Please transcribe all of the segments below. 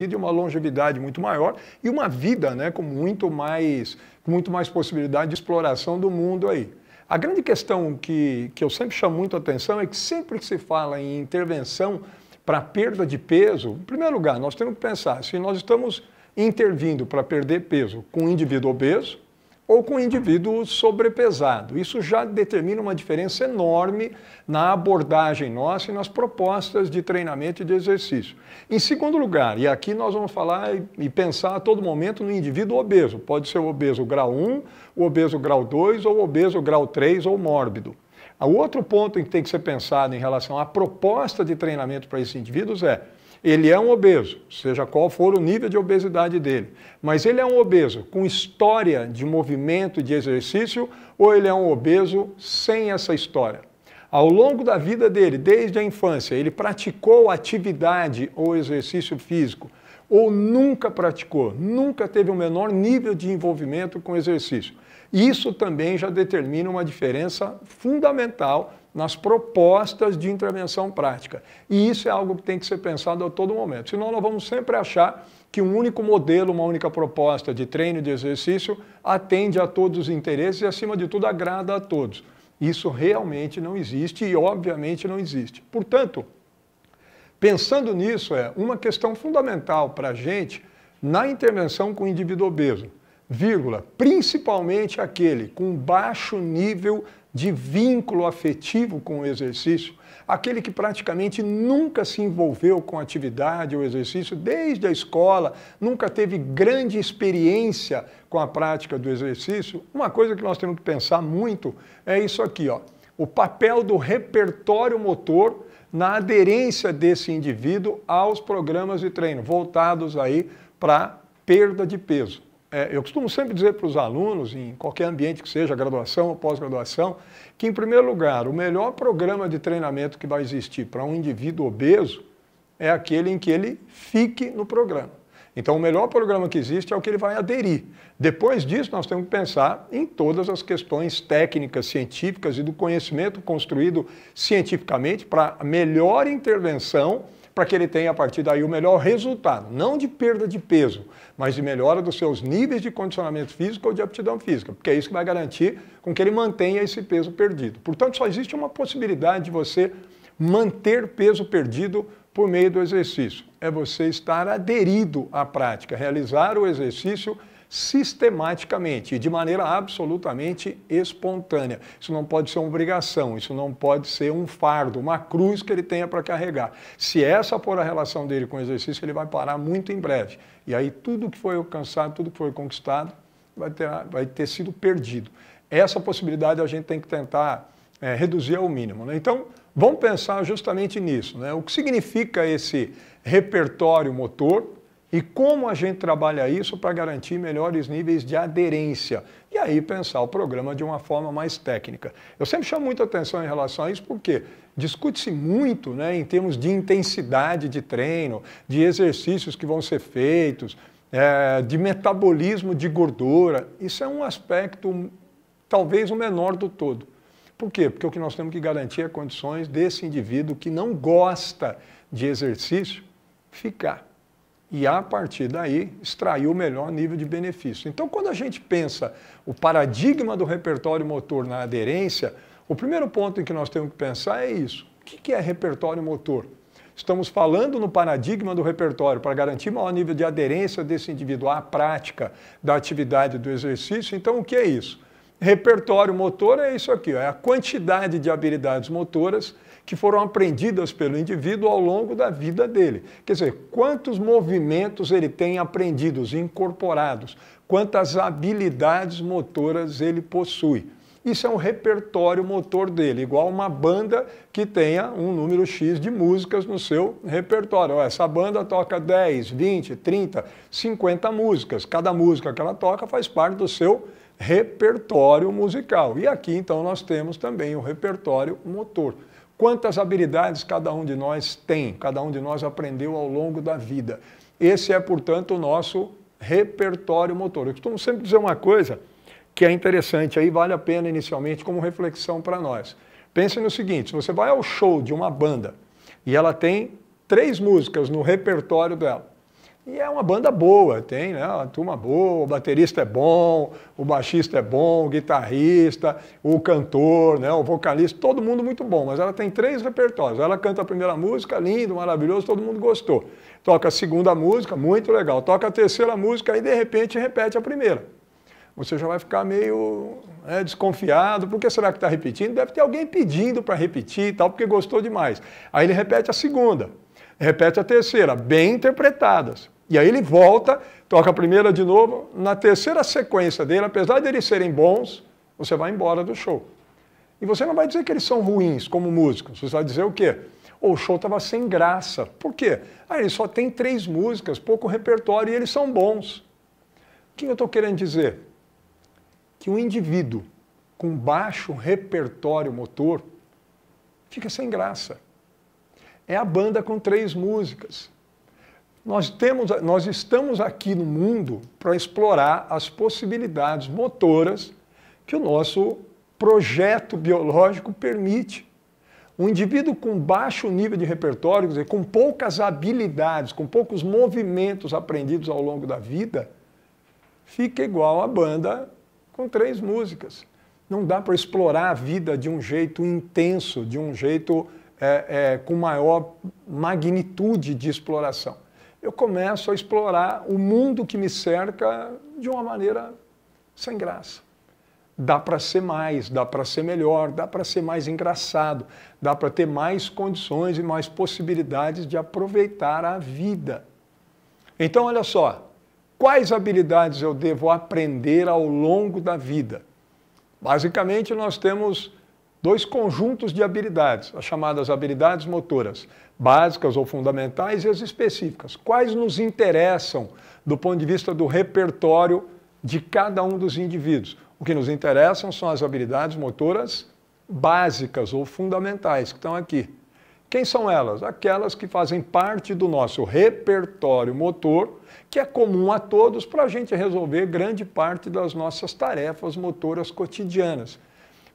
e de uma longevidade muito maior e uma vida né, com, muito mais, com muito mais possibilidade de exploração do mundo aí. A grande questão que, que eu sempre chamo muito atenção é que sempre que se fala em intervenção para perda de peso, em primeiro lugar, nós temos que pensar se nós estamos intervindo para perder peso com um indivíduo obeso, ou com indivíduo sobrepesado. Isso já determina uma diferença enorme na abordagem nossa e nas propostas de treinamento e de exercício. Em segundo lugar, e aqui nós vamos falar e pensar a todo momento no indivíduo obeso. Pode ser o obeso grau 1, o obeso grau 2 ou o obeso grau 3 ou mórbido. O outro ponto que tem que ser pensado em relação à proposta de treinamento para esses indivíduos é ele é um obeso, seja qual for o nível de obesidade dele. Mas ele é um obeso com história de movimento, de exercício, ou ele é um obeso sem essa história? Ao longo da vida dele, desde a infância, ele praticou atividade ou exercício físico, ou nunca praticou, nunca teve o um menor nível de envolvimento com exercício. Isso também já determina uma diferença fundamental nas propostas de intervenção prática. E isso é algo que tem que ser pensado a todo momento. Senão nós vamos sempre achar que um único modelo, uma única proposta de treino de exercício atende a todos os interesses e acima de tudo agrada a todos. Isso realmente não existe e obviamente não existe. Portanto, pensando nisso é uma questão fundamental para a gente na intervenção com o indivíduo obeso, vírgula, principalmente aquele com baixo nível de vínculo afetivo com o exercício, aquele que praticamente nunca se envolveu com atividade ou exercício desde a escola, nunca teve grande experiência com a prática do exercício, uma coisa que nós temos que pensar muito é isso aqui, ó, o papel do repertório motor na aderência desse indivíduo aos programas de treino voltados aí para perda de peso. É, eu costumo sempre dizer para os alunos, em qualquer ambiente que seja, graduação ou pós-graduação, que, em primeiro lugar, o melhor programa de treinamento que vai existir para um indivíduo obeso é aquele em que ele fique no programa. Então, o melhor programa que existe é o que ele vai aderir. Depois disso, nós temos que pensar em todas as questões técnicas, científicas e do conhecimento construído cientificamente para melhor intervenção para que ele tenha a partir daí o melhor resultado, não de perda de peso, mas de melhora dos seus níveis de condicionamento físico ou de aptidão física, porque é isso que vai garantir com que ele mantenha esse peso perdido. Portanto, só existe uma possibilidade de você manter peso perdido por meio do exercício. É você estar aderido à prática, realizar o exercício sistematicamente e de maneira absolutamente espontânea. Isso não pode ser uma obrigação, isso não pode ser um fardo, uma cruz que ele tenha para carregar. Se essa for a relação dele com o exercício, ele vai parar muito em breve. E aí tudo que foi alcançado, tudo que foi conquistado, vai ter, vai ter sido perdido. Essa possibilidade a gente tem que tentar é, reduzir ao mínimo. Né? Então, vamos pensar justamente nisso. Né? O que significa esse repertório motor? E como a gente trabalha isso para garantir melhores níveis de aderência? E aí pensar o programa de uma forma mais técnica. Eu sempre chamo muita atenção em relação a isso porque discute-se muito né, em termos de intensidade de treino, de exercícios que vão ser feitos, é, de metabolismo de gordura. Isso é um aspecto, talvez o menor do todo. Por quê? Porque o que nós temos que garantir é condições desse indivíduo que não gosta de exercício ficar e, a partir daí, extrair o melhor nível de benefício. Então, quando a gente pensa o paradigma do repertório motor na aderência, o primeiro ponto em que nós temos que pensar é isso. O que é repertório motor? Estamos falando no paradigma do repertório para garantir maior nível de aderência desse indivíduo à prática da atividade do exercício. Então, o que é isso? Repertório motor é isso aqui, ó, é a quantidade de habilidades motoras que foram aprendidas pelo indivíduo ao longo da vida dele. Quer dizer, quantos movimentos ele tem aprendidos, incorporados, quantas habilidades motoras ele possui. Isso é um repertório motor dele, igual uma banda que tenha um número X de músicas no seu repertório. Essa banda toca 10, 20, 30, 50 músicas. Cada música que ela toca faz parte do seu repertório musical. E aqui, então, nós temos também o repertório motor quantas habilidades cada um de nós tem, cada um de nós aprendeu ao longo da vida. Esse é, portanto, o nosso repertório motor. Eu costumo sempre dizer uma coisa que é interessante, aí vale a pena inicialmente como reflexão para nós. Pense no seguinte: você vai ao show de uma banda e ela tem três músicas no repertório dela. E é uma banda boa, tem né, uma turma boa, o baterista é bom, o baixista é bom, o guitarrista, o cantor, né, o vocalista, todo mundo muito bom. Mas ela tem três repertórios. Ela canta a primeira música, lindo, maravilhoso, todo mundo gostou. Toca a segunda música, muito legal. Toca a terceira música e de repente repete a primeira. Você já vai ficar meio né, desconfiado, por que será que está repetindo? Deve ter alguém pedindo para repetir e tal, porque gostou demais. Aí ele repete a segunda. Repete a terceira, bem interpretadas. E aí ele volta, toca a primeira de novo. Na terceira sequência dele, apesar de eles serem bons, você vai embora do show. E você não vai dizer que eles são ruins como músicos. Você vai dizer o quê? o show estava sem graça. Por quê? Ah, ele só tem três músicas, pouco repertório e eles são bons. O que eu estou querendo dizer? Que um indivíduo com baixo repertório motor fica sem graça. É a banda com três músicas. Nós, temos, nós estamos aqui no mundo para explorar as possibilidades motoras que o nosso projeto biológico permite. Um indivíduo com baixo nível de repertório, dizer, com poucas habilidades, com poucos movimentos aprendidos ao longo da vida, fica igual a banda com três músicas. Não dá para explorar a vida de um jeito intenso, de um jeito é, é, com maior magnitude de exploração eu começo a explorar o mundo que me cerca de uma maneira sem graça. Dá para ser mais, dá para ser melhor, dá para ser mais engraçado, dá para ter mais condições e mais possibilidades de aproveitar a vida. Então, olha só, quais habilidades eu devo aprender ao longo da vida? Basicamente, nós temos dois conjuntos de habilidades, as chamadas habilidades motoras básicas ou fundamentais e as específicas. Quais nos interessam do ponto de vista do repertório de cada um dos indivíduos? O que nos interessam são as habilidades motoras básicas ou fundamentais que estão aqui. Quem são elas? Aquelas que fazem parte do nosso repertório motor, que é comum a todos para a gente resolver grande parte das nossas tarefas motoras cotidianas.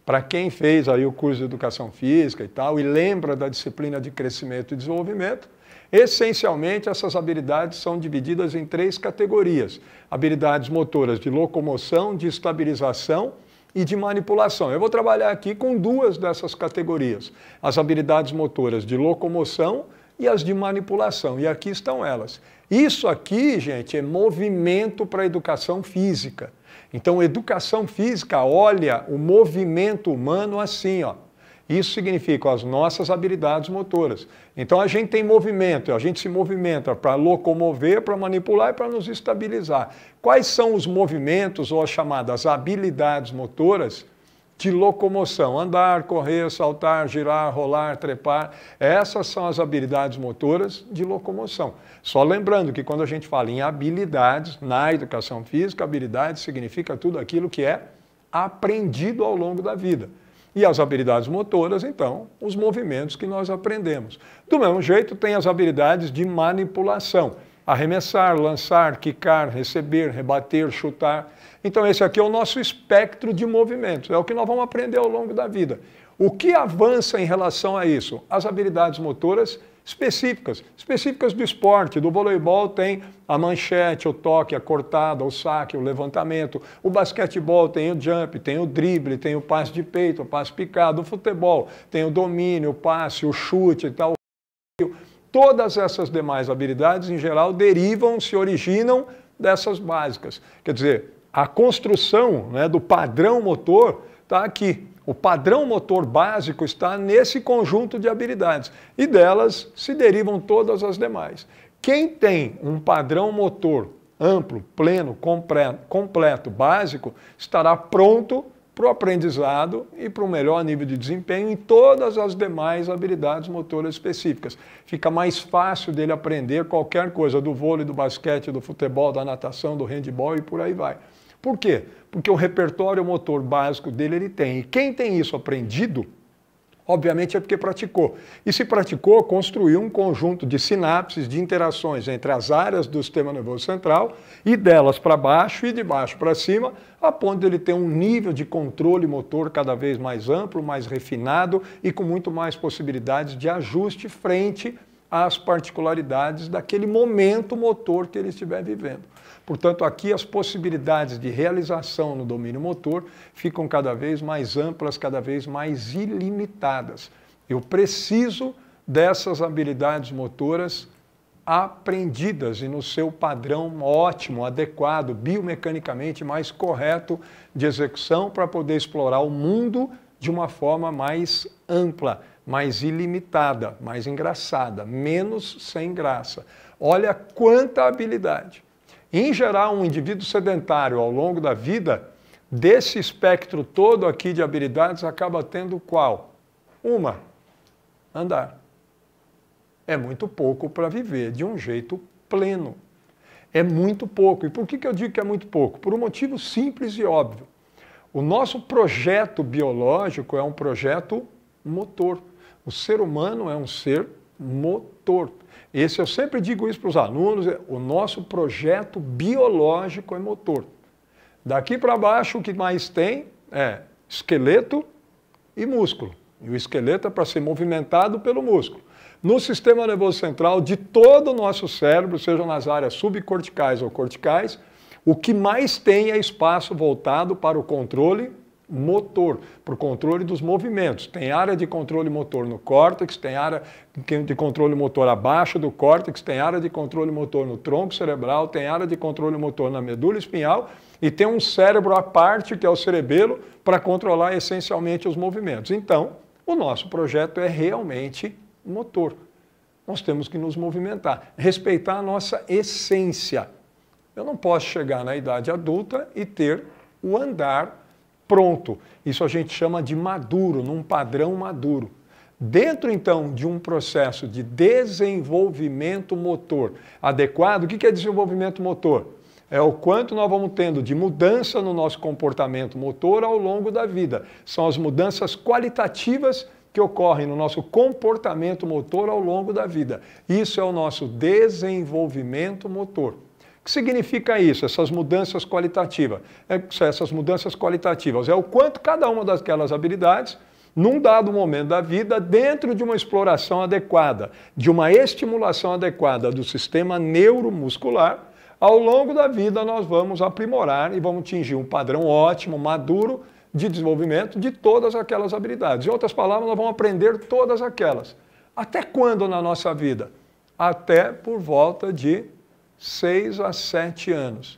Para quem fez aí o curso de educação física e tal, e lembra da disciplina de crescimento e desenvolvimento, essencialmente essas habilidades são divididas em três categorias: habilidades motoras de locomoção, de estabilização e de manipulação. Eu vou trabalhar aqui com duas dessas categorias: as habilidades motoras de locomoção e as de manipulação. E aqui estão elas. Isso aqui, gente, é movimento para a educação física. Então, educação física olha o movimento humano assim, ó. Isso significa as nossas habilidades motoras. Então a gente tem movimento, a gente se movimenta para locomover, para manipular e para nos estabilizar. Quais são os movimentos ou as chamadas habilidades motoras de locomoção, andar, correr, saltar, girar, rolar, trepar. Essas são as habilidades motoras de locomoção. Só lembrando que quando a gente fala em habilidades na educação física, habilidade significa tudo aquilo que é aprendido ao longo da vida. E as habilidades motoras, então, os movimentos que nós aprendemos. Do mesmo jeito, tem as habilidades de manipulação: arremessar, lançar, quicar, receber, rebater, chutar então, esse aqui é o nosso espectro de movimentos, é o que nós vamos aprender ao longo da vida. O que avança em relação a isso? As habilidades motoras específicas, específicas do esporte. Do voleibol tem a manchete, o toque, a cortada, o saque, o levantamento. O basquetebol tem o jump, tem o drible, tem o passe de peito, o passe picado. O futebol tem o domínio, o passe, o chute e tal. Todas essas demais habilidades, em geral, derivam, se originam dessas básicas. Quer dizer, a construção né, do padrão motor está aqui. O padrão motor básico está nesse conjunto de habilidades e delas se derivam todas as demais. Quem tem um padrão motor amplo, pleno, completo, básico, estará pronto para o aprendizado e para o melhor nível de desempenho em todas as demais habilidades motoras específicas. Fica mais fácil dele aprender qualquer coisa do vôlei, do basquete, do futebol, da natação, do handball e por aí vai. Por quê? Porque o repertório motor básico dele ele tem. E quem tem isso aprendido, obviamente é porque praticou. E se praticou, construiu um conjunto de sinapses, de interações entre as áreas do sistema nervoso central e delas para baixo e de baixo para cima, a ponto de ele ter um nível de controle motor cada vez mais amplo, mais refinado e com muito mais possibilidades de ajuste frente às particularidades daquele momento motor que ele estiver vivendo. Portanto, aqui as possibilidades de realização no domínio motor ficam cada vez mais amplas, cada vez mais ilimitadas. Eu preciso dessas habilidades motoras aprendidas e no seu padrão ótimo, adequado, biomecanicamente mais correto de execução para poder explorar o mundo de uma forma mais ampla, mais ilimitada, mais engraçada, menos sem graça. Olha quanta habilidade. Em geral, um indivíduo sedentário ao longo da vida, desse espectro todo aqui de habilidades, acaba tendo qual? Uma, andar. É muito pouco para viver de um jeito pleno. É muito pouco. E por que eu digo que é muito pouco? Por um motivo simples e óbvio. O nosso projeto biológico é um projeto motor. O ser humano é um ser motor. Esse eu sempre digo isso para os alunos, é o nosso projeto biológico é motor. Daqui para baixo o que mais tem é esqueleto e músculo. E o esqueleto é para ser movimentado pelo músculo. No sistema nervoso central de todo o nosso cérebro, sejam nas áreas subcorticais ou corticais, o que mais tem é espaço voltado para o controle motor, para o controle dos movimentos. Tem área de controle motor no córtex, tem área de controle motor abaixo do córtex, tem área de controle motor no tronco cerebral, tem área de controle motor na medula espinhal e tem um cérebro à parte, que é o cerebelo, para controlar essencialmente os movimentos. Então, o nosso projeto é realmente motor. Nós temos que nos movimentar, respeitar a nossa essência. Eu não posso chegar na idade adulta e ter o andar pronto. Isso a gente chama de maduro, num padrão maduro. Dentro então de um processo de desenvolvimento motor adequado, o que é desenvolvimento motor? É o quanto nós vamos tendo de mudança no nosso comportamento motor ao longo da vida. São as mudanças qualitativas que ocorrem no nosso comportamento motor ao longo da vida. Isso é o nosso desenvolvimento motor que significa isso, essas mudanças qualitativas? É, essas mudanças qualitativas é o quanto cada uma daquelas habilidades, num dado momento da vida, dentro de uma exploração adequada, de uma estimulação adequada do sistema neuromuscular, ao longo da vida nós vamos aprimorar e vamos atingir um padrão ótimo, maduro, de desenvolvimento de todas aquelas habilidades. Em outras palavras, nós vamos aprender todas aquelas. Até quando na nossa vida? Até por volta de 6 a 7 anos.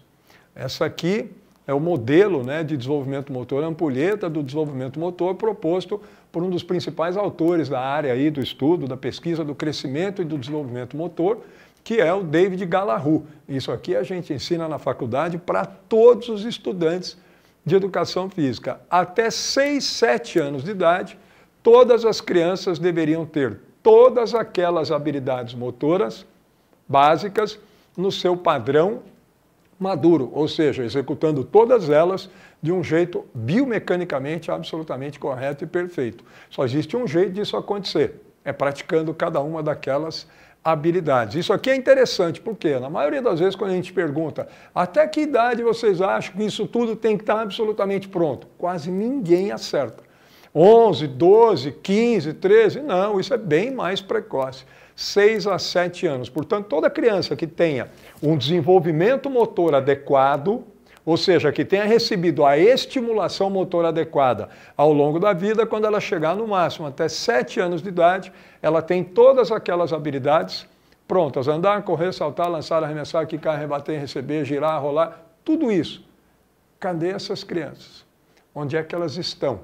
Essa aqui é o modelo né, de desenvolvimento motor, a ampulheta do desenvolvimento motor proposto por um dos principais autores da área aí do estudo, da pesquisa, do crescimento e do desenvolvimento motor, que é o David Galahu. Isso aqui a gente ensina na faculdade para todos os estudantes de educação física. Até 6, 7 anos de idade, todas as crianças deveriam ter todas aquelas habilidades motoras básicas no seu padrão maduro, ou seja, executando todas elas de um jeito biomecanicamente absolutamente correto e perfeito. Só existe um jeito disso acontecer, é praticando cada uma daquelas habilidades. Isso aqui é interessante, porque na maioria das vezes quando a gente pergunta até que idade vocês acham que isso tudo tem que estar absolutamente pronto, quase ninguém acerta. 11, 12, 15, 13. Não, isso é bem mais precoce. 6 a 7 anos. Portanto, toda criança que tenha um desenvolvimento motor adequado, ou seja, que tenha recebido a estimulação motor adequada ao longo da vida, quando ela chegar no máximo até 7 anos de idade, ela tem todas aquelas habilidades prontas: andar, correr, saltar, lançar, arremessar, quicar, rebater, receber, girar, rolar, tudo isso. Cadê essas crianças? Onde é que elas estão?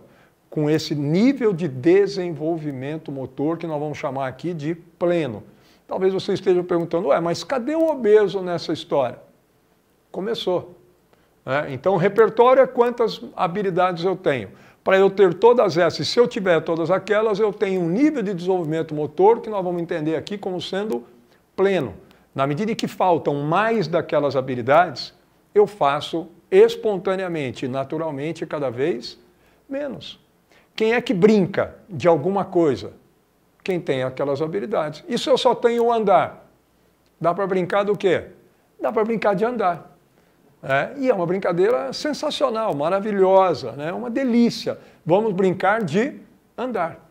com esse nível de desenvolvimento motor que nós vamos chamar aqui de pleno. Talvez você esteja perguntando, ué, mas cadê o obeso nessa história? Começou. Né? Então, repertório é quantas habilidades eu tenho. Para eu ter todas essas, se eu tiver todas aquelas, eu tenho um nível de desenvolvimento motor que nós vamos entender aqui como sendo pleno. Na medida em que faltam mais daquelas habilidades, eu faço espontaneamente, naturalmente, cada vez menos. Quem é que brinca de alguma coisa? Quem tem aquelas habilidades. Isso eu só tenho o andar. Dá para brincar do quê? Dá para brincar de andar. É, e é uma brincadeira sensacional, maravilhosa, né? uma delícia. Vamos brincar de andar.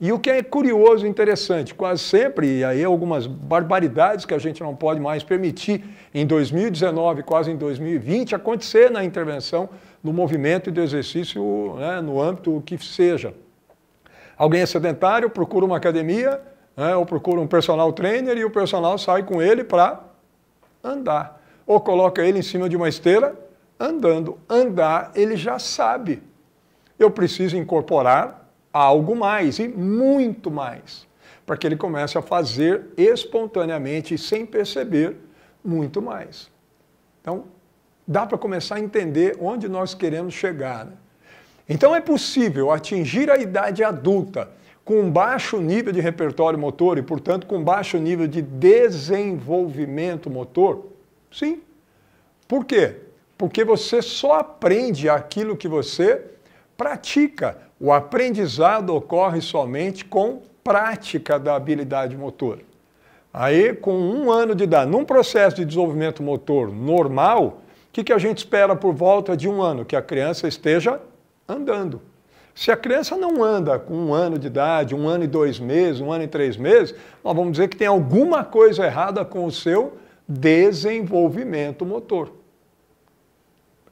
E o que é curioso e interessante, quase sempre, e aí algumas barbaridades que a gente não pode mais permitir em 2019, quase em 2020, acontecer na intervenção do movimento e do exercício né, no âmbito que seja. Alguém é sedentário, procura uma academia, né, ou procura um personal trainer e o personal sai com ele para andar. Ou coloca ele em cima de uma esteira andando. Andar, ele já sabe. Eu preciso incorporar algo mais e muito mais, para que ele comece a fazer espontaneamente e sem perceber muito mais. Então, dá para começar a entender onde nós queremos chegar. Né? Então é possível atingir a idade adulta com baixo nível de repertório motor e, portanto, com baixo nível de desenvolvimento motor? Sim. Por quê? Porque você só aprende aquilo que você pratica. O aprendizado ocorre somente com prática da habilidade motor. Aí, com um ano de idade, num processo de desenvolvimento motor normal, o que, que a gente espera por volta de um ano? Que a criança esteja andando. Se a criança não anda com um ano de idade, um ano e dois meses, um ano e três meses, nós vamos dizer que tem alguma coisa errada com o seu desenvolvimento motor.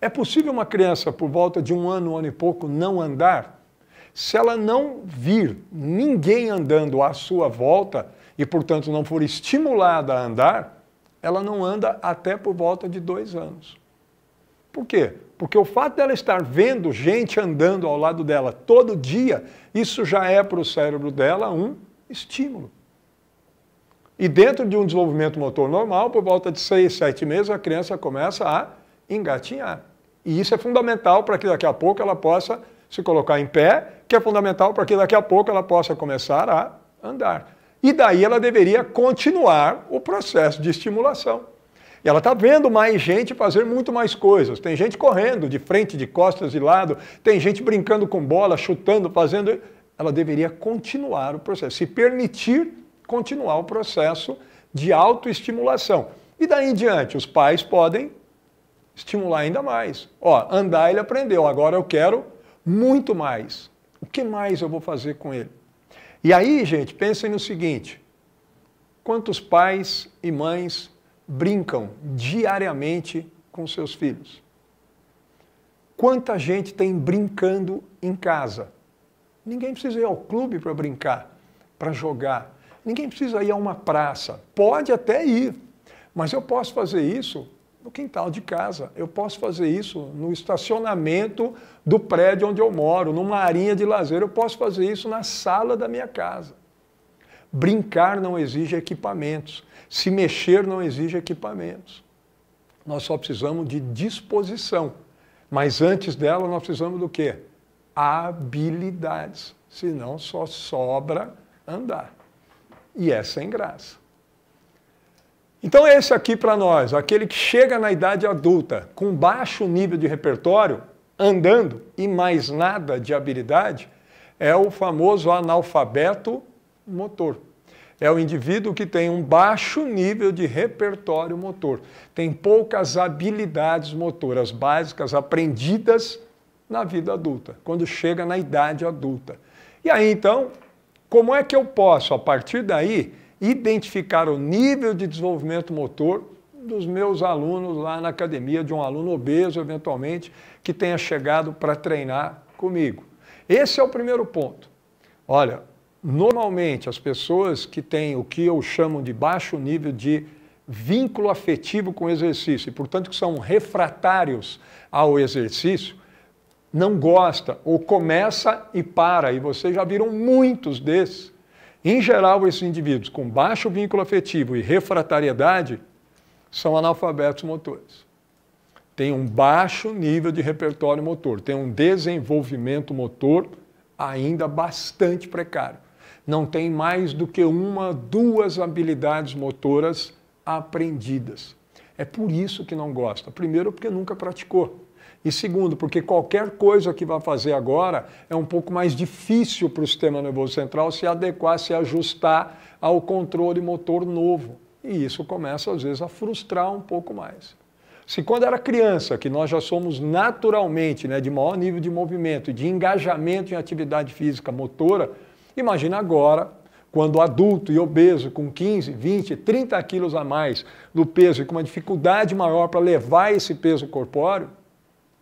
É possível uma criança, por volta de um ano, um ano e pouco, não andar? Se ela não vir ninguém andando à sua volta e, portanto, não for estimulada a andar, ela não anda até por volta de dois anos. Por quê? Porque o fato dela estar vendo gente andando ao lado dela todo dia, isso já é para o cérebro dela um estímulo. E dentro de um desenvolvimento motor normal, por volta de seis, sete meses, a criança começa a engatinhar. E isso é fundamental para que daqui a pouco ela possa se colocar em pé, que é fundamental para que daqui a pouco ela possa começar a andar. E daí ela deveria continuar o processo de estimulação. Ela está vendo mais gente fazer muito mais coisas. Tem gente correndo de frente, de costas, de lado, tem gente brincando com bola, chutando, fazendo. Ela deveria continuar o processo, se permitir continuar o processo de autoestimulação. E daí em diante, os pais podem estimular ainda mais. Ó, andar ele aprendeu, agora eu quero muito mais. O que mais eu vou fazer com ele? E aí, gente, pensem no seguinte: quantos pais e mães brincam diariamente com seus filhos? Quanta gente tem brincando em casa? Ninguém precisa ir ao clube para brincar, para jogar. Ninguém precisa ir a uma praça. Pode até ir, mas eu posso fazer isso no quintal de casa. Eu posso fazer isso no estacionamento do prédio onde eu moro, numa arinha de lazer. Eu posso fazer isso na sala da minha casa. Brincar não exige equipamentos. Se mexer não exige equipamentos. Nós só precisamos de disposição. Mas antes dela, nós precisamos do quê? Habilidades. Senão só sobra andar. E é sem graça. Então, esse aqui para nós, aquele que chega na idade adulta com baixo nível de repertório, andando e mais nada de habilidade, é o famoso analfabeto motor é o indivíduo que tem um baixo nível de repertório motor, tem poucas habilidades motoras básicas aprendidas na vida adulta, quando chega na idade adulta. E aí então, como é que eu posso, a partir daí, identificar o nível de desenvolvimento motor dos meus alunos lá na academia, de um aluno obeso, eventualmente, que tenha chegado para treinar comigo? Esse é o primeiro ponto. Olha, Normalmente, as pessoas que têm o que eu chamo de baixo nível de vínculo afetivo com o exercício, e portanto que são refratários ao exercício, não gosta ou começa e para, e vocês já viram muitos desses. Em geral, esses indivíduos com baixo vínculo afetivo e refratariedade são analfabetos motores. Tem um baixo nível de repertório motor, tem um desenvolvimento motor ainda bastante precário não tem mais do que uma, duas habilidades motoras aprendidas. É por isso que não gosta. Primeiro, porque nunca praticou. E segundo, porque qualquer coisa que vai fazer agora é um pouco mais difícil para o sistema nervoso central se adequar, se ajustar ao controle motor novo. E isso começa, às vezes, a frustrar um pouco mais. Se quando era criança, que nós já somos naturalmente né, de maior nível de movimento, de engajamento em atividade física motora, Imagina agora, quando adulto e obeso, com 15, 20, 30 quilos a mais do peso e com uma dificuldade maior para levar esse peso corpóreo,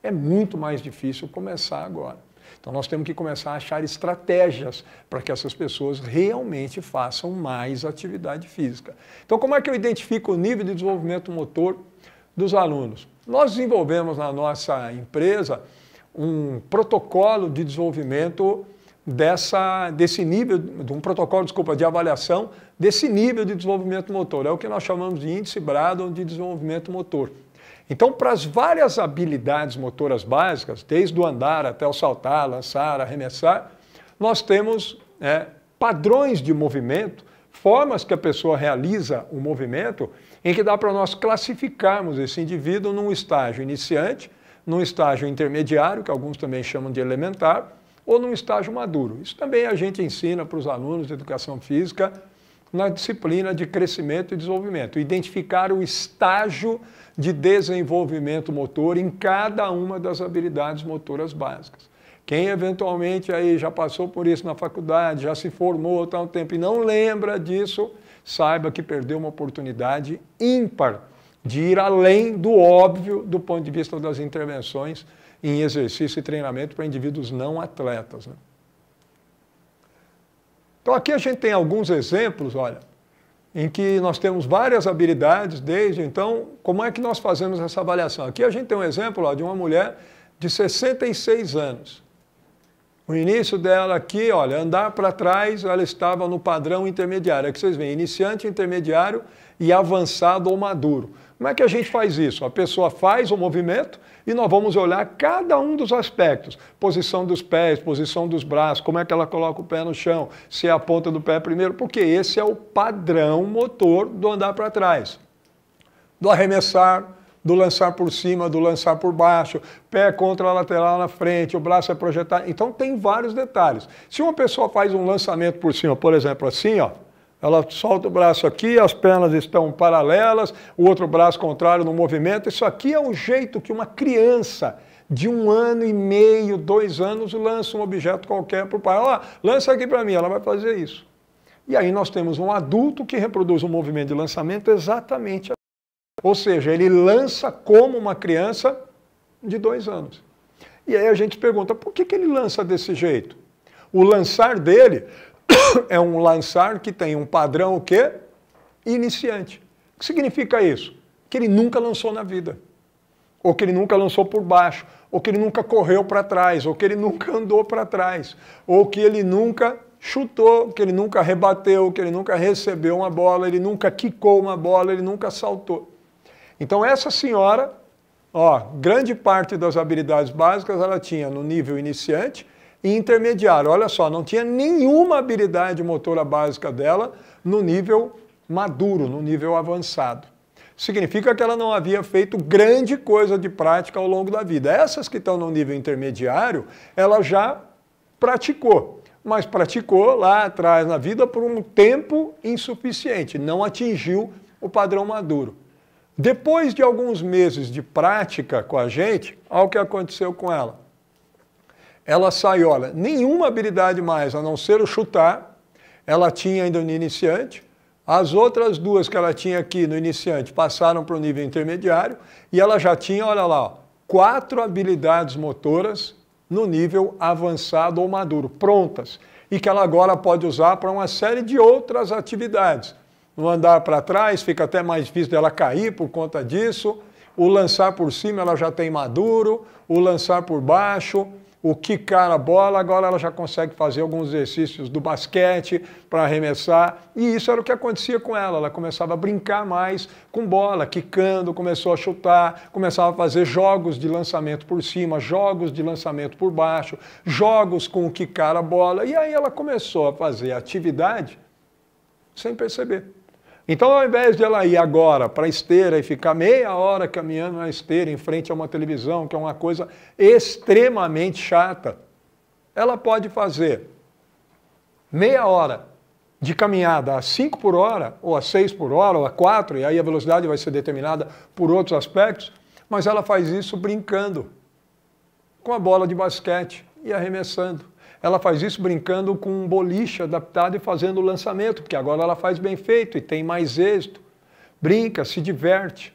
é muito mais difícil começar agora. Então nós temos que começar a achar estratégias para que essas pessoas realmente façam mais atividade física. Então como é que eu identifico o nível de desenvolvimento motor dos alunos? Nós desenvolvemos na nossa empresa um protocolo de desenvolvimento dessa, desse nível, de um protocolo, desculpa, de avaliação desse nível de desenvolvimento motor. É o que nós chamamos de índice Bradon de desenvolvimento motor. Então, para as várias habilidades motoras básicas, desde o andar até o saltar, lançar, arremessar, nós temos é, padrões de movimento, formas que a pessoa realiza o movimento, em que dá para nós classificarmos esse indivíduo num estágio iniciante, num estágio intermediário, que alguns também chamam de elementar, ou num estágio maduro. Isso também a gente ensina para os alunos de educação física na disciplina de crescimento e desenvolvimento, identificar o estágio de desenvolvimento motor em cada uma das habilidades motoras básicas. Quem eventualmente aí já passou por isso na faculdade, já se formou há um tempo e não lembra disso, saiba que perdeu uma oportunidade ímpar de ir além do óbvio do ponto de vista das intervenções em exercício e treinamento para indivíduos não atletas. Né? Então aqui a gente tem alguns exemplos, olha, em que nós temos várias habilidades desde então, como é que nós fazemos essa avaliação? Aqui a gente tem um exemplo ó, de uma mulher de 66 anos. O início dela aqui, olha, andar para trás, ela estava no padrão intermediário. É que vocês veem, iniciante, intermediário e avançado ou maduro. Como é que a gente faz isso? A pessoa faz o movimento e nós vamos olhar cada um dos aspectos: posição dos pés, posição dos braços, como é que ela coloca o pé no chão, se é a ponta do pé primeiro, porque esse é o padrão motor do andar para trás, do arremessar, do lançar por cima, do lançar por baixo, pé contra a lateral na frente, o braço é projetado. Então tem vários detalhes. Se uma pessoa faz um lançamento por cima, por exemplo, assim, ó, ela solta o braço aqui, as pernas estão paralelas, o outro braço contrário no movimento. Isso aqui é o jeito que uma criança de um ano e meio, dois anos, lança um objeto qualquer para o pai. Olha, lança aqui para mim, ela vai fazer isso. E aí nós temos um adulto que reproduz um movimento de lançamento exatamente assim. Ou seja, ele lança como uma criança de dois anos. E aí a gente pergunta, por que, que ele lança desse jeito? O lançar dele é um lançar que tem um padrão o quê? Iniciante. O que significa isso? Que ele nunca lançou na vida. Ou que ele nunca lançou por baixo, ou que ele nunca correu para trás, ou que ele nunca andou para trás, ou que ele nunca chutou, que ele nunca rebateu, que ele nunca recebeu uma bola, ele nunca quicou uma bola, ele nunca saltou. Então essa senhora, ó, grande parte das habilidades básicas ela tinha no nível iniciante e intermediário. Olha só, não tinha nenhuma habilidade motora básica dela no nível maduro, no nível avançado. Significa que ela não havia feito grande coisa de prática ao longo da vida. Essas que estão no nível intermediário, ela já praticou, mas praticou lá atrás na vida por um tempo insuficiente, não atingiu o padrão maduro. Depois de alguns meses de prática com a gente, olha o que aconteceu com ela ela sai, olha, nenhuma habilidade mais, a não ser o chutar, ela tinha ainda no iniciante, as outras duas que ela tinha aqui no iniciante passaram para o nível intermediário e ela já tinha, olha lá, quatro habilidades motoras no nível avançado ou maduro, prontas, e que ela agora pode usar para uma série de outras atividades. No andar para trás fica até mais difícil dela cair por conta disso, o lançar por cima ela já tem maduro, o lançar por baixo, o quicar a bola, agora ela já consegue fazer alguns exercícios do basquete para arremessar. E isso era o que acontecia com ela. Ela começava a brincar mais com bola, quicando, começou a chutar, começava a fazer jogos de lançamento por cima, jogos de lançamento por baixo, jogos com o quicar a bola. E aí ela começou a fazer atividade sem perceber. Então, ao invés de ela ir agora para a esteira e ficar meia hora caminhando na esteira em frente a uma televisão, que é uma coisa extremamente chata, ela pode fazer meia hora de caminhada a 5 por hora, ou a 6 por hora, ou a 4, e aí a velocidade vai ser determinada por outros aspectos, mas ela faz isso brincando com a bola de basquete e arremessando. Ela faz isso brincando com um boliche adaptado e fazendo o lançamento, porque agora ela faz bem feito e tem mais êxito. Brinca, se diverte.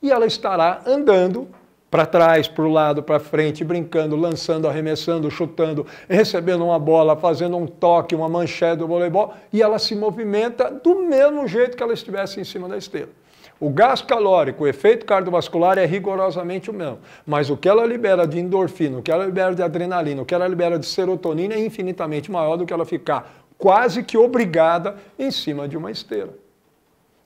E ela estará andando para trás, para o lado, para frente, brincando, lançando, arremessando, chutando, recebendo uma bola, fazendo um toque, uma manchete do voleibol, e ela se movimenta do mesmo jeito que ela estivesse em cima da estrela. O gasto calórico, o efeito cardiovascular é rigorosamente o mesmo, mas o que ela libera de endorfina, o que ela libera de adrenalina, o que ela libera de serotonina é infinitamente maior do que ela ficar quase que obrigada em cima de uma esteira.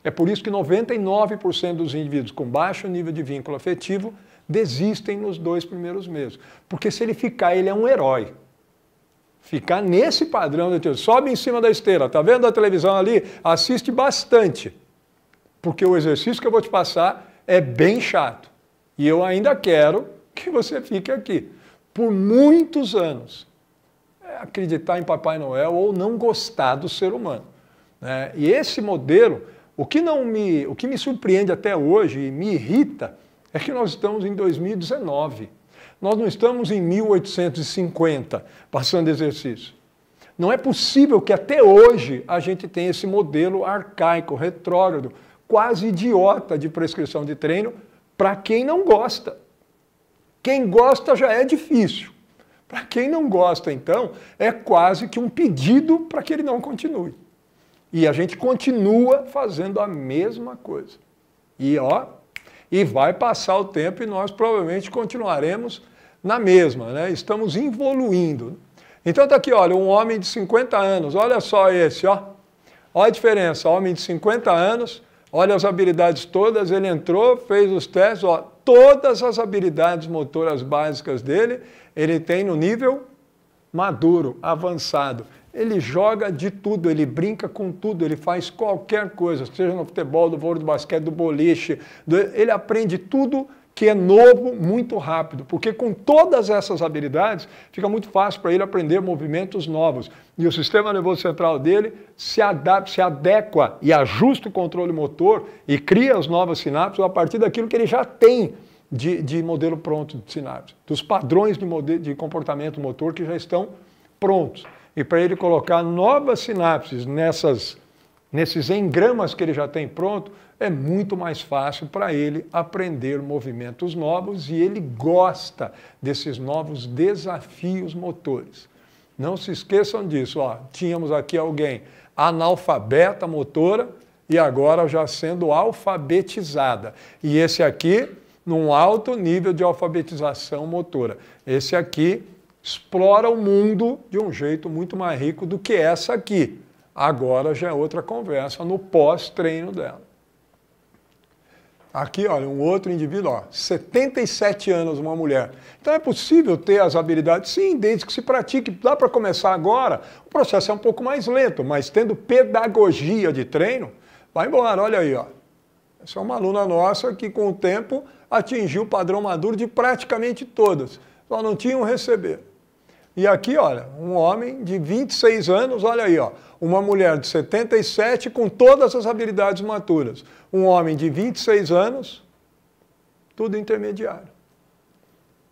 É por isso que 99% dos indivíduos com baixo nível de vínculo afetivo desistem nos dois primeiros meses. Porque se ele ficar, ele é um herói. Ficar nesse padrão de sobe em cima da esteira, tá vendo a televisão ali? Assiste bastante porque o exercício que eu vou te passar é bem chato. E eu ainda quero que você fique aqui por muitos anos. É acreditar em Papai Noel ou não gostar do ser humano. Né? E esse modelo, o que, não me, o que me surpreende até hoje e me irrita é que nós estamos em 2019. Nós não estamos em 1850 passando exercício. Não é possível que até hoje a gente tenha esse modelo arcaico, retrógrado, quase idiota de prescrição de treino para quem não gosta. Quem gosta já é difícil. Para quem não gosta, então, é quase que um pedido para que ele não continue. E a gente continua fazendo a mesma coisa. E ó, e vai passar o tempo e nós provavelmente continuaremos na mesma, né? Estamos evoluindo. Então tá aqui, olha, um homem de 50 anos, olha só esse, ó. Olha a diferença, homem de 50 anos Olha as habilidades todas, ele entrou, fez os testes, ó, todas as habilidades motoras básicas dele, ele tem no nível maduro, avançado. Ele joga de tudo, ele brinca com tudo, ele faz qualquer coisa, seja no futebol, do vôlei, do basquete, do boliche, do... ele aprende tudo que é novo muito rápido, porque com todas essas habilidades fica muito fácil para ele aprender movimentos novos. E o sistema nervoso central dele se, adapta, se adequa e ajusta o controle motor e cria as novas sinapses a partir daquilo que ele já tem de, de modelo pronto de sinapse, dos padrões de, de comportamento motor que já estão prontos. E para ele colocar novas sinapses nessas nesses engramas que ele já tem pronto, é muito mais fácil para ele aprender movimentos novos e ele gosta desses novos desafios motores. Não se esqueçam disso. Ó, tínhamos aqui alguém analfabeta motora e agora já sendo alfabetizada. E esse aqui num alto nível de alfabetização motora. Esse aqui explora o mundo de um jeito muito mais rico do que essa aqui. Agora já é outra conversa no pós-treino dela. Aqui, olha, um outro indivíduo, ó, 77 anos, uma mulher. Então é possível ter as habilidades? Sim, desde que se pratique. Dá para começar agora. O processo é um pouco mais lento, mas tendo pedagogia de treino, vai embora. Olha aí, ó. Essa é uma aluna nossa que, com o tempo, atingiu o padrão maduro de praticamente todas. Só não tinham um receber. E aqui, olha, um homem de 26 anos, olha aí, ó, uma mulher de 77 com todas as habilidades maturas. Um homem de 26 anos, tudo intermediário.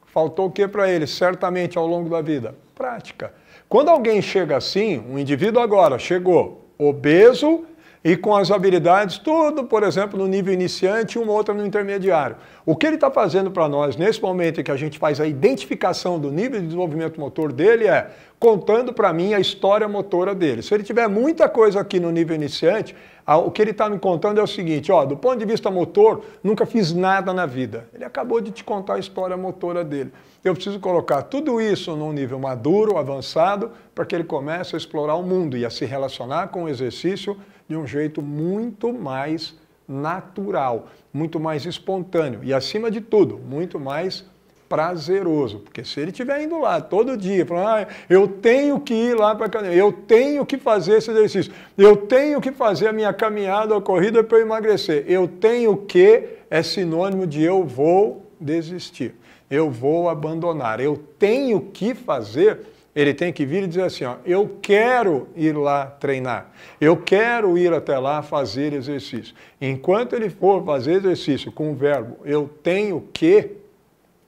Faltou o que para ele, certamente, ao longo da vida? Prática. Quando alguém chega assim, um indivíduo agora chegou obeso e com as habilidades, tudo, por exemplo, no nível iniciante e uma outra no intermediário. O que ele está fazendo para nós nesse momento em que a gente faz a identificação do nível de desenvolvimento motor dele é contando para mim a história motora dele. Se ele tiver muita coisa aqui no nível iniciante, o que ele está me contando é o seguinte, ó, do ponto de vista motor, nunca fiz nada na vida. Ele acabou de te contar a história motora dele. Eu preciso colocar tudo isso num nível maduro, avançado, para que ele comece a explorar o mundo e a se relacionar com o exercício de um jeito muito mais natural, muito mais espontâneo e, acima de tudo, muito mais prazeroso. Porque se ele estiver indo lá todo dia, falando, ah, eu tenho que ir lá para a academia, eu tenho que fazer esse exercício, eu tenho que fazer a minha caminhada ou corrida para eu emagrecer, eu tenho que é sinônimo de eu vou desistir, eu vou abandonar, eu tenho que fazer ele tem que vir e dizer assim: ó, eu quero ir lá treinar, eu quero ir até lá fazer exercício. Enquanto ele for fazer exercício com o verbo eu tenho que,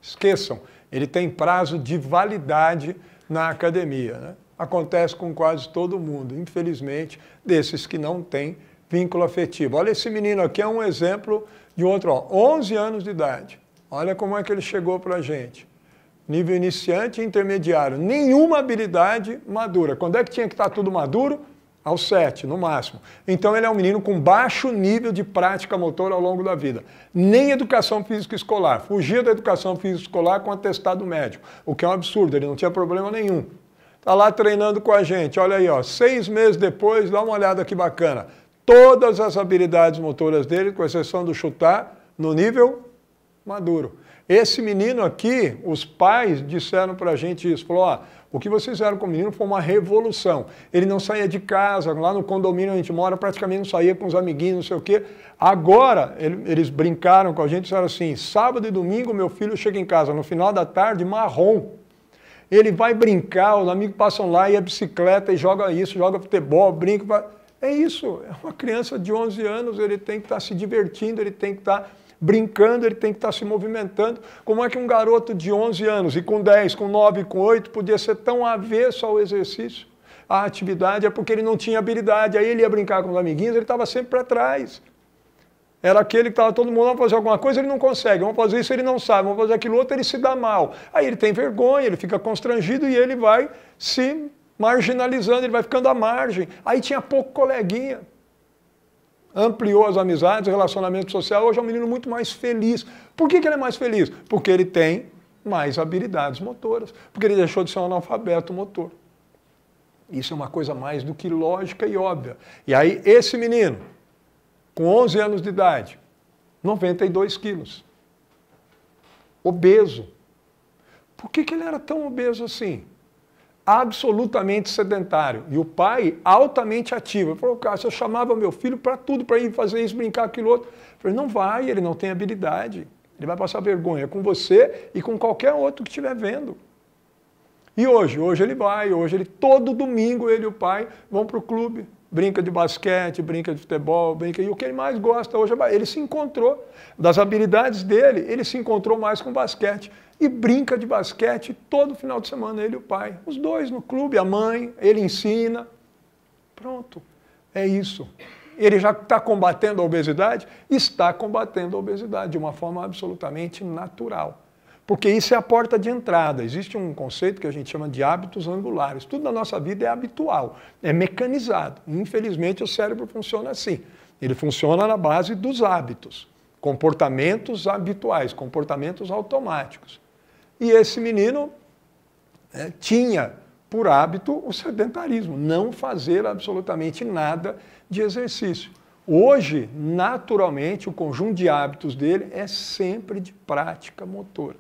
esqueçam, ele tem prazo de validade na academia. Né? Acontece com quase todo mundo, infelizmente, desses que não têm vínculo afetivo. Olha, esse menino aqui é um exemplo de outro, ó, 11 anos de idade. Olha como é que ele chegou para a gente nível iniciante e intermediário. Nenhuma habilidade madura. Quando é que tinha que estar tá tudo maduro? Aos 7, no máximo. Então ele é um menino com baixo nível de prática motora ao longo da vida. Nem educação física escolar. Fugia da educação física escolar com atestado médico, o que é um absurdo, ele não tinha problema nenhum. Está lá treinando com a gente, olha aí, ó, seis meses depois, dá uma olhada que bacana. Todas as habilidades motoras dele, com exceção do chutar, no nível maduro. Esse menino aqui, os pais disseram para a gente isso, falou, ó, o que vocês fizeram com o menino foi uma revolução. Ele não saía de casa, lá no condomínio onde a gente mora, praticamente não saía com os amiguinhos, não sei o quê. Agora, eles brincaram com a gente, disseram assim, sábado e domingo meu filho chega em casa, no final da tarde, marrom. Ele vai brincar, os amigos passam lá e a bicicleta e joga isso, joga futebol, brinca. É isso, é uma criança de 11 anos, ele tem que estar tá se divertindo, ele tem que estar tá brincando, ele tem que estar tá se movimentando. Como é que um garoto de 11 anos, e com 10, com 9, com 8, podia ser tão avesso ao exercício, à atividade? É porque ele não tinha habilidade. Aí ele ia brincar com os amiguinhos, ele estava sempre para trás. Era aquele que estava todo mundo, vamos fazer alguma coisa, ele não consegue, vamos fazer isso, ele não sabe, vamos fazer aquilo outro, ele se dá mal. Aí ele tem vergonha, ele fica constrangido e ele vai se marginalizando, ele vai ficando à margem. Aí tinha pouco coleguinha ampliou as amizades, o relacionamento social, hoje é um menino muito mais feliz. Por que, que ele é mais feliz? Porque ele tem mais habilidades motoras, porque ele deixou de ser um analfabeto motor. Isso é uma coisa mais do que lógica e óbvia. E aí, esse menino, com 11 anos de idade, 92 quilos, obeso. Por que, que ele era tão obeso assim? absolutamente sedentário e o pai altamente ativo. Ele falou, cara, eu chamava meu filho para tudo, para ir fazer isso, brincar aquilo outro. Eu falei, não vai, ele não tem habilidade. Ele vai passar vergonha com você e com qualquer outro que estiver vendo. E hoje? Hoje ele vai, hoje ele, todo domingo ele e o pai vão para o clube. Brinca de basquete, brinca de futebol, brinca. E o que ele mais gosta hoje é. Ele se encontrou. Das habilidades dele, ele se encontrou mais com basquete e brinca de basquete todo final de semana, ele e o pai. Os dois no clube, a mãe, ele ensina. Pronto, é isso. Ele já está combatendo a obesidade? Está combatendo a obesidade de uma forma absolutamente natural. Porque isso é a porta de entrada. Existe um conceito que a gente chama de hábitos angulares. Tudo na nossa vida é habitual, é mecanizado. Infelizmente, o cérebro funciona assim. Ele funciona na base dos hábitos, comportamentos habituais, comportamentos automáticos. E esse menino é, tinha por hábito o sedentarismo, não fazer absolutamente nada de exercício. Hoje, naturalmente, o conjunto de hábitos dele é sempre de prática motor,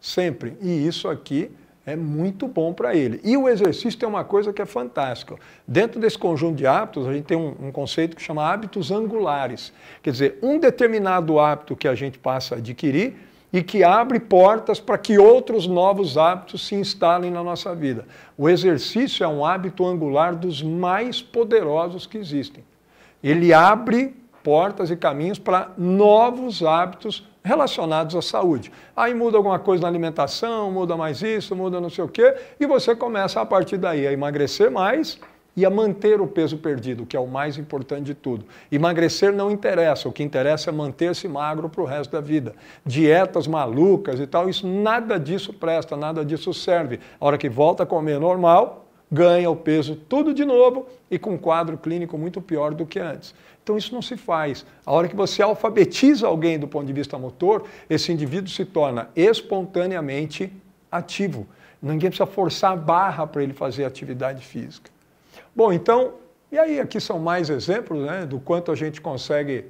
Sempre. E isso aqui é muito bom para ele. E o exercício tem uma coisa que é fantástica. Dentro desse conjunto de hábitos, a gente tem um, um, conceito que chama hábitos angulares. Quer dizer, um determinado hábito que a gente passa a adquirir e que abre portas para que outros novos hábitos se instalem na nossa vida. O exercício é um hábito angular dos mais poderosos que existem. Ele abre portas e caminhos para novos hábitos relacionados à saúde. Aí muda alguma coisa na alimentação, muda mais isso, muda não sei o quê, e você começa a partir daí a emagrecer mais e a manter o peso perdido, que é o mais importante de tudo. Emagrecer não interessa, o que interessa é manter-se magro para o resto da vida. Dietas malucas e tal, isso nada disso presta, nada disso serve. A hora que volta a comer normal, ganha o peso tudo de novo e com um quadro clínico muito pior do que antes. Então isso não se faz. A hora que você alfabetiza alguém do ponto de vista motor, esse indivíduo se torna espontaneamente ativo. Ninguém precisa forçar a barra para ele fazer atividade física. Bom, então, e aí aqui são mais exemplos né, do quanto a gente consegue,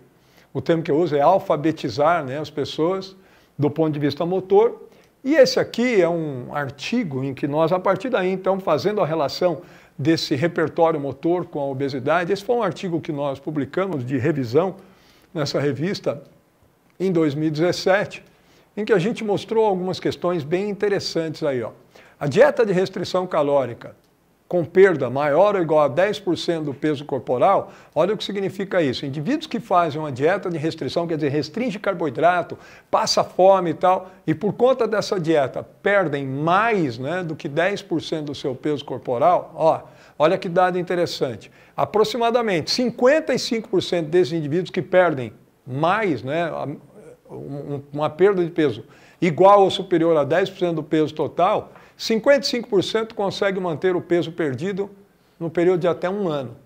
o termo que eu uso é alfabetizar né, as pessoas do ponto de vista motor. E esse aqui é um artigo em que nós, a partir daí, então, fazendo a relação desse repertório motor com a obesidade, esse foi um artigo que nós publicamos de revisão nessa revista em 2017, em que a gente mostrou algumas questões bem interessantes aí. Ó. A dieta de restrição calórica com perda maior ou igual a 10% do peso corporal, olha o que significa isso. Indivíduos que fazem uma dieta de restrição, quer dizer, restringe carboidrato, passa fome e tal, e por conta dessa dieta perdem mais né, do que 10% do seu peso corporal, ó, olha que dado interessante. Aproximadamente 55% desses indivíduos que perdem mais, né, uma perda de peso igual ou superior a 10% do peso total, 55% consegue manter o peso perdido no período de até um ano.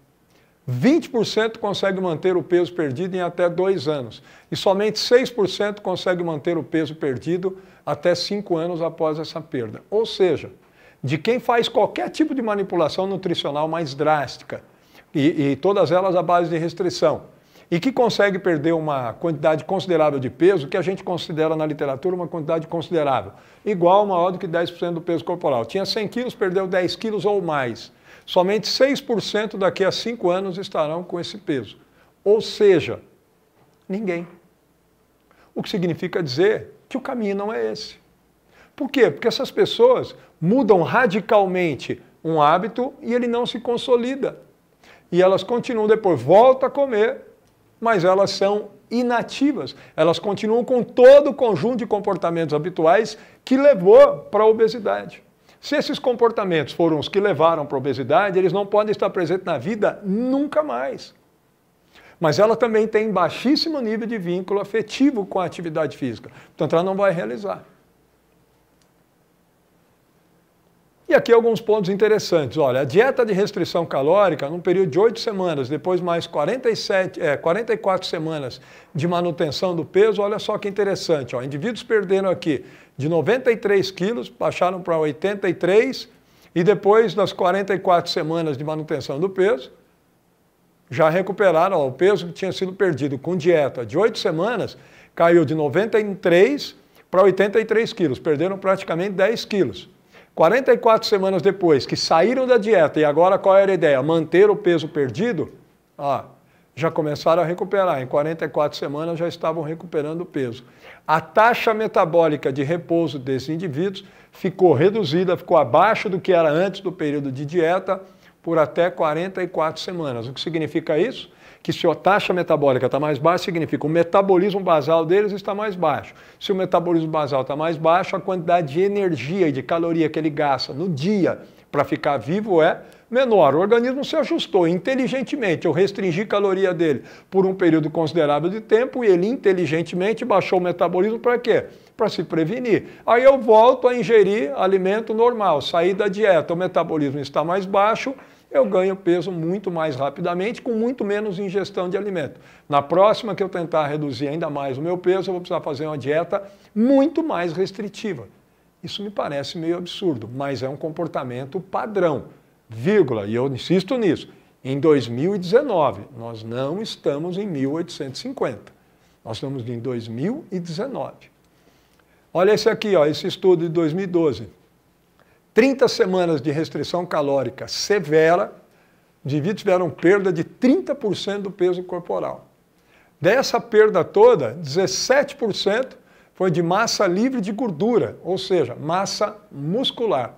20% consegue manter o peso perdido em até dois anos. E somente 6% consegue manter o peso perdido até cinco anos após essa perda. Ou seja, de quem faz qualquer tipo de manipulação nutricional mais drástica, e, e todas elas à base de restrição, e que consegue perder uma quantidade considerável de peso, que a gente considera na literatura uma quantidade considerável, igual ou maior do que 10% do peso corporal. Tinha 100 quilos, perdeu 10 quilos ou mais. Somente 6% daqui a 5 anos estarão com esse peso. Ou seja, ninguém. O que significa dizer que o caminho não é esse. Por quê? Porque essas pessoas mudam radicalmente um hábito e ele não se consolida. E elas continuam depois, volta a comer mas elas são inativas. Elas continuam com todo o conjunto de comportamentos habituais que levou para a obesidade. Se esses comportamentos foram os que levaram para a obesidade, eles não podem estar presentes na vida nunca mais. Mas ela também tem baixíssimo nível de vínculo afetivo com a atividade física, portanto, ela não vai realizar. E aqui alguns pontos interessantes. Olha, a dieta de restrição calórica, num período de 8 semanas, depois mais 47, é, 44 semanas de manutenção do peso, olha só que interessante. Ó, indivíduos perderam aqui de 93 quilos, baixaram para 83, e depois das 44 semanas de manutenção do peso, já recuperaram ó, o peso que tinha sido perdido com dieta de 8 semanas, caiu de 93 para 83 quilos, perderam praticamente 10 quilos. 44 semanas depois, que saíram da dieta e agora qual era a ideia? Manter o peso perdido? Ah, já começaram a recuperar. Em 44 semanas já estavam recuperando o peso. A taxa metabólica de repouso desses indivíduos ficou reduzida, ficou abaixo do que era antes do período de dieta por até 44 semanas. O que significa isso? que se a taxa metabólica está mais baixa, significa o metabolismo basal deles está mais baixo. Se o metabolismo basal está mais baixo, a quantidade de energia e de caloria que ele gasta no dia para ficar vivo é menor. O organismo se ajustou inteligentemente. Eu restringi a caloria dele por um período considerável de tempo e ele inteligentemente baixou o metabolismo para quê? Para se prevenir. Aí eu volto a ingerir alimento normal, sair da dieta. O metabolismo está mais baixo, eu ganho peso muito mais rapidamente, com muito menos ingestão de alimento. Na próxima que eu tentar reduzir ainda mais o meu peso, eu vou precisar fazer uma dieta muito mais restritiva. Isso me parece meio absurdo, mas é um comportamento padrão, vírgula, e eu insisto nisso. Em 2019, nós não estamos em 1850. Nós estamos em 2019. Olha esse aqui, ó, esse estudo de 2012. 30 semanas de restrição calórica severa, indivíduos tiveram perda de 30% do peso corporal. Dessa perda toda, 17% foi de massa livre de gordura, ou seja, massa muscular.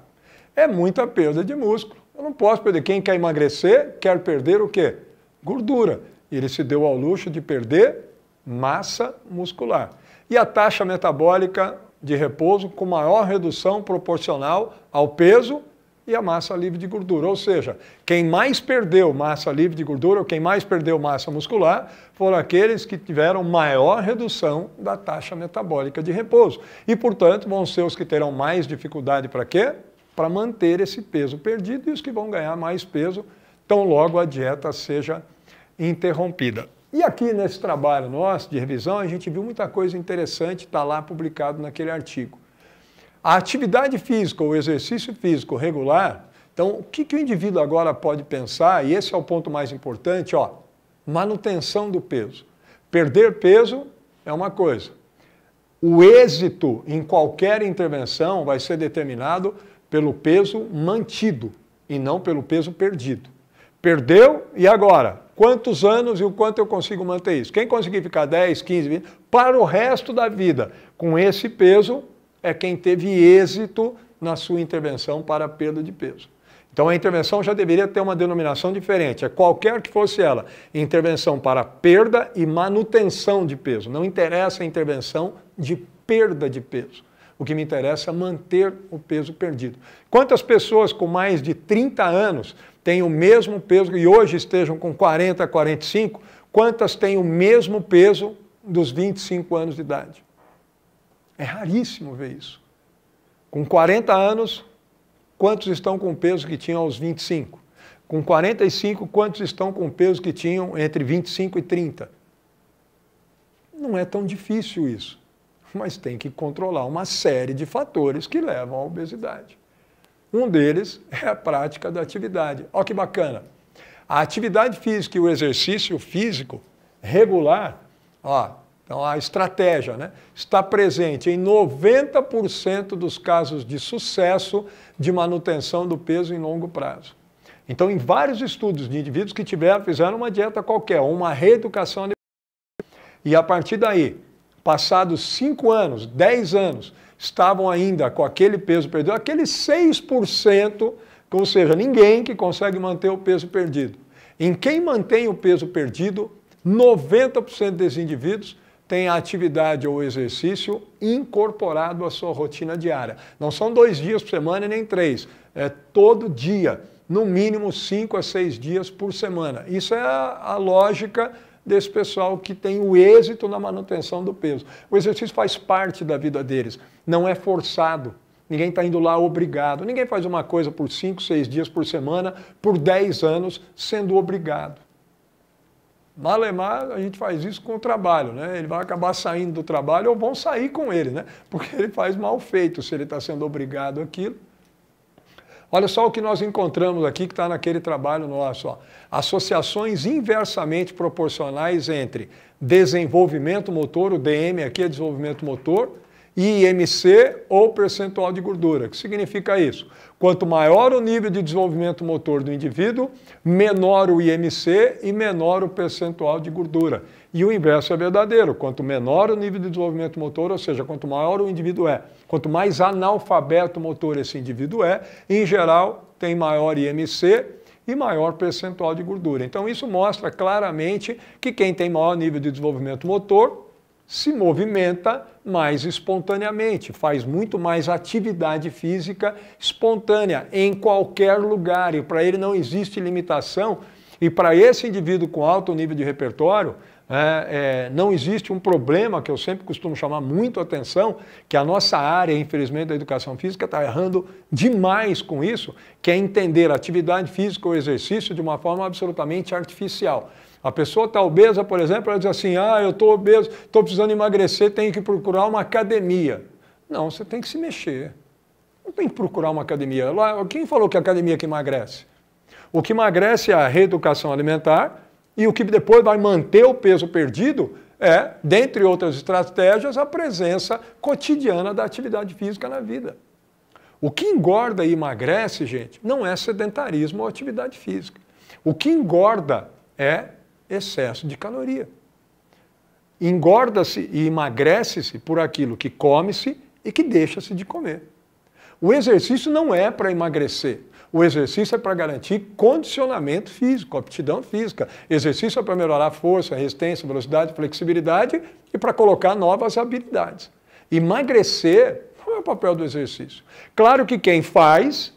É muita perda de músculo. Eu não posso perder. Quem quer emagrecer, quer perder o quê? Gordura. E ele se deu ao luxo de perder massa muscular. E a taxa metabólica de repouso com maior redução proporcional ao peso e à massa livre de gordura. Ou seja, quem mais perdeu massa livre de gordura ou quem mais perdeu massa muscular foram aqueles que tiveram maior redução da taxa metabólica de repouso. E, portanto, vão ser os que terão mais dificuldade para quê? Para manter esse peso perdido e os que vão ganhar mais peso tão logo a dieta seja interrompida. E aqui nesse trabalho nosso de revisão, a gente viu muita coisa interessante, está lá publicado naquele artigo. A atividade física, o exercício físico regular, então o que, que o indivíduo agora pode pensar, e esse é o ponto mais importante, ó, manutenção do peso. Perder peso é uma coisa. O êxito em qualquer intervenção vai ser determinado pelo peso mantido e não pelo peso perdido. Perdeu e agora? Quantos anos e o quanto eu consigo manter isso? Quem conseguir ficar 10, 15, 20, para o resto da vida com esse peso, é quem teve êxito na sua intervenção para perda de peso. Então a intervenção já deveria ter uma denominação diferente, é qualquer que fosse ela, intervenção para perda e manutenção de peso. Não interessa a intervenção de perda de peso. O que me interessa é manter o peso perdido. Quantas pessoas com mais de 30 anos têm o mesmo peso e hoje estejam com 40, 45, quantas têm o mesmo peso dos 25 anos de idade? É raríssimo ver isso. Com 40 anos, quantos estão com o peso que tinham aos 25? Com 45, quantos estão com o peso que tinham entre 25 e 30? Não é tão difícil isso, mas tem que controlar uma série de fatores que levam à obesidade. Um deles é a prática da atividade. Olha que bacana. A atividade física e o exercício físico regular, ó, então, a estratégia né, está presente em 90% dos casos de sucesso de manutenção do peso em longo prazo. Então, em vários estudos de indivíduos que tiveram, fizeram uma dieta qualquer, uma reeducação alimentar. E a partir daí, passados 5 anos, 10 anos, estavam ainda com aquele peso perdido, aqueles 6%, ou seja, ninguém que consegue manter o peso perdido. Em quem mantém o peso perdido, 90% desses indivíduos tem a atividade ou exercício incorporado à sua rotina diária. Não são dois dias por semana nem três, é todo dia, no mínimo cinco a seis dias por semana. Isso é a, a lógica desse pessoal que tem o êxito na manutenção do peso. O exercício faz parte da vida deles, não é forçado. Ninguém está indo lá obrigado. Ninguém faz uma coisa por cinco, seis dias por semana, por dez anos, sendo obrigado. Malemar, a gente faz isso com o trabalho, né? Ele vai acabar saindo do trabalho ou vão sair com ele, né? Porque ele faz mal feito se ele está sendo obrigado aquilo. Olha só o que nós encontramos aqui que está naquele trabalho nosso. Ó. Associações inversamente proporcionais entre desenvolvimento motor, o DM aqui é desenvolvimento motor, IMC ou percentual de gordura. O que significa isso? Quanto maior o nível de desenvolvimento motor do indivíduo, menor o IMC e menor o percentual de gordura. E o inverso é verdadeiro. Quanto menor o nível de desenvolvimento motor, ou seja, quanto maior o indivíduo é, quanto mais analfabeto motor esse indivíduo é, em geral tem maior IMC e maior percentual de gordura. Então isso mostra claramente que quem tem maior nível de desenvolvimento motor se movimenta mais espontaneamente, faz muito mais atividade física espontânea em qualquer lugar e para ele não existe limitação. E para esse indivíduo com alto nível de repertório, é, é, não existe um problema que eu sempre costumo chamar muito atenção, que a nossa área, infelizmente, da educação física está errando demais com isso, que é entender a atividade física ou exercício de uma forma absolutamente artificial. A pessoa está obesa, por exemplo, ela diz assim: ah, eu estou obeso, estou precisando emagrecer, tenho que procurar uma academia. Não, você tem que se mexer. Não tem que procurar uma academia. quem falou que é a academia que emagrece? O que emagrece é a reeducação alimentar e o que depois vai manter o peso perdido é, dentre outras estratégias, a presença cotidiana da atividade física na vida. O que engorda e emagrece, gente, não é sedentarismo ou atividade física. O que engorda é excesso de caloria. Engorda-se e emagrece-se por aquilo que come-se e que deixa-se de comer. O exercício não é para emagrecer. O exercício é para garantir condicionamento físico, aptidão física. Exercício é para melhorar a força, resistência, velocidade, flexibilidade e para colocar novas habilidades. Emagrecer não é o papel do exercício. Claro que quem faz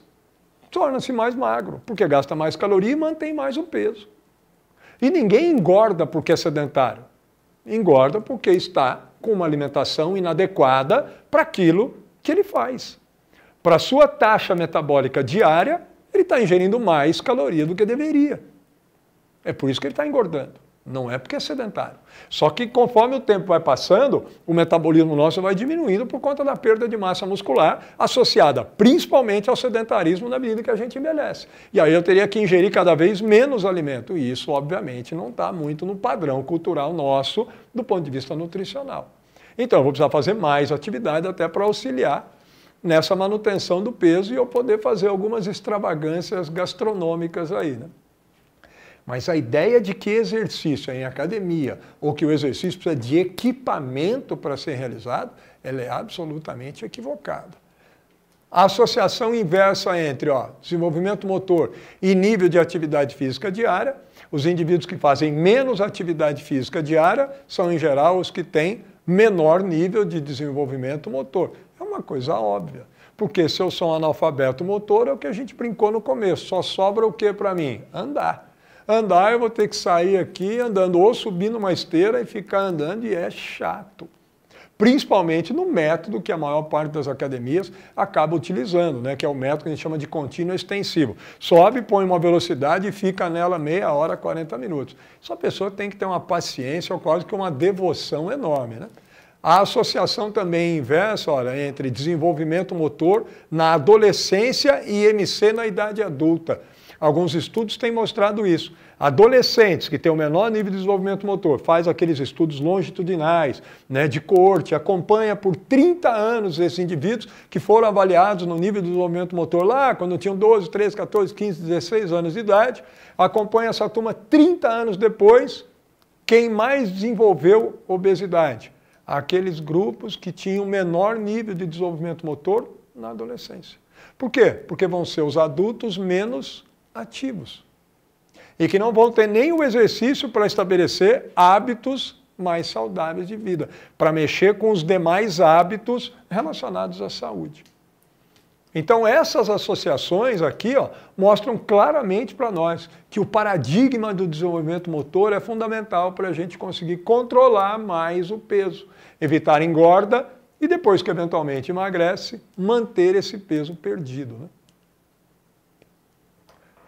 torna-se mais magro, porque gasta mais caloria e mantém mais o peso. E ninguém engorda porque é sedentário. Engorda porque está com uma alimentação inadequada para aquilo que ele faz. Para a sua taxa metabólica diária, ele está ingerindo mais caloria do que deveria. É por isso que ele está engordando. Não é porque é sedentário. Só que conforme o tempo vai passando, o metabolismo nosso vai diminuindo por conta da perda de massa muscular, associada principalmente ao sedentarismo na medida que a gente envelhece. E aí eu teria que ingerir cada vez menos alimento. E isso, obviamente, não está muito no padrão cultural nosso do ponto de vista nutricional. Então, eu vou precisar fazer mais atividade até para auxiliar nessa manutenção do peso e eu poder fazer algumas extravagâncias gastronômicas aí. Né? Mas a ideia de que exercício é em academia ou que o exercício precisa de equipamento para ser realizado, ela é absolutamente equivocada. A associação inversa entre ó, desenvolvimento motor e nível de atividade física diária, os indivíduos que fazem menos atividade física diária são, em geral, os que têm menor nível de desenvolvimento motor. É uma coisa óbvia. Porque se eu sou um analfabeto motor, é o que a gente brincou no começo, só sobra o que para mim? Andar. Andar, eu vou ter que sair aqui andando ou subindo uma esteira e ficar andando, e é chato. Principalmente no método que a maior parte das academias acaba utilizando, né? que é o método que a gente chama de contínuo extensivo. Sobe, põe uma velocidade e fica nela meia hora, 40 minutos. Só a pessoa tem que ter uma paciência ou quase que uma devoção enorme. Né? A associação também inversa, olha, entre desenvolvimento motor na adolescência e MC na idade adulta. Alguns estudos têm mostrado isso. Adolescentes que têm o menor nível de desenvolvimento motor, faz aqueles estudos longitudinais, né, de corte, acompanha por 30 anos esses indivíduos que foram avaliados no nível de desenvolvimento motor lá, quando tinham 12, 13, 14, 15, 16 anos de idade, acompanha essa turma 30 anos depois, quem mais desenvolveu obesidade? Aqueles grupos que tinham menor nível de desenvolvimento motor na adolescência. Por quê? Porque vão ser os adultos menos ativos. E que não vão ter nem o exercício para estabelecer hábitos mais saudáveis de vida, para mexer com os demais hábitos relacionados à saúde. Então, essas associações aqui ó, mostram claramente para nós que o paradigma do desenvolvimento motor é fundamental para a gente conseguir controlar mais o peso, evitar engorda e, depois que eventualmente emagrece, manter esse peso perdido. Né?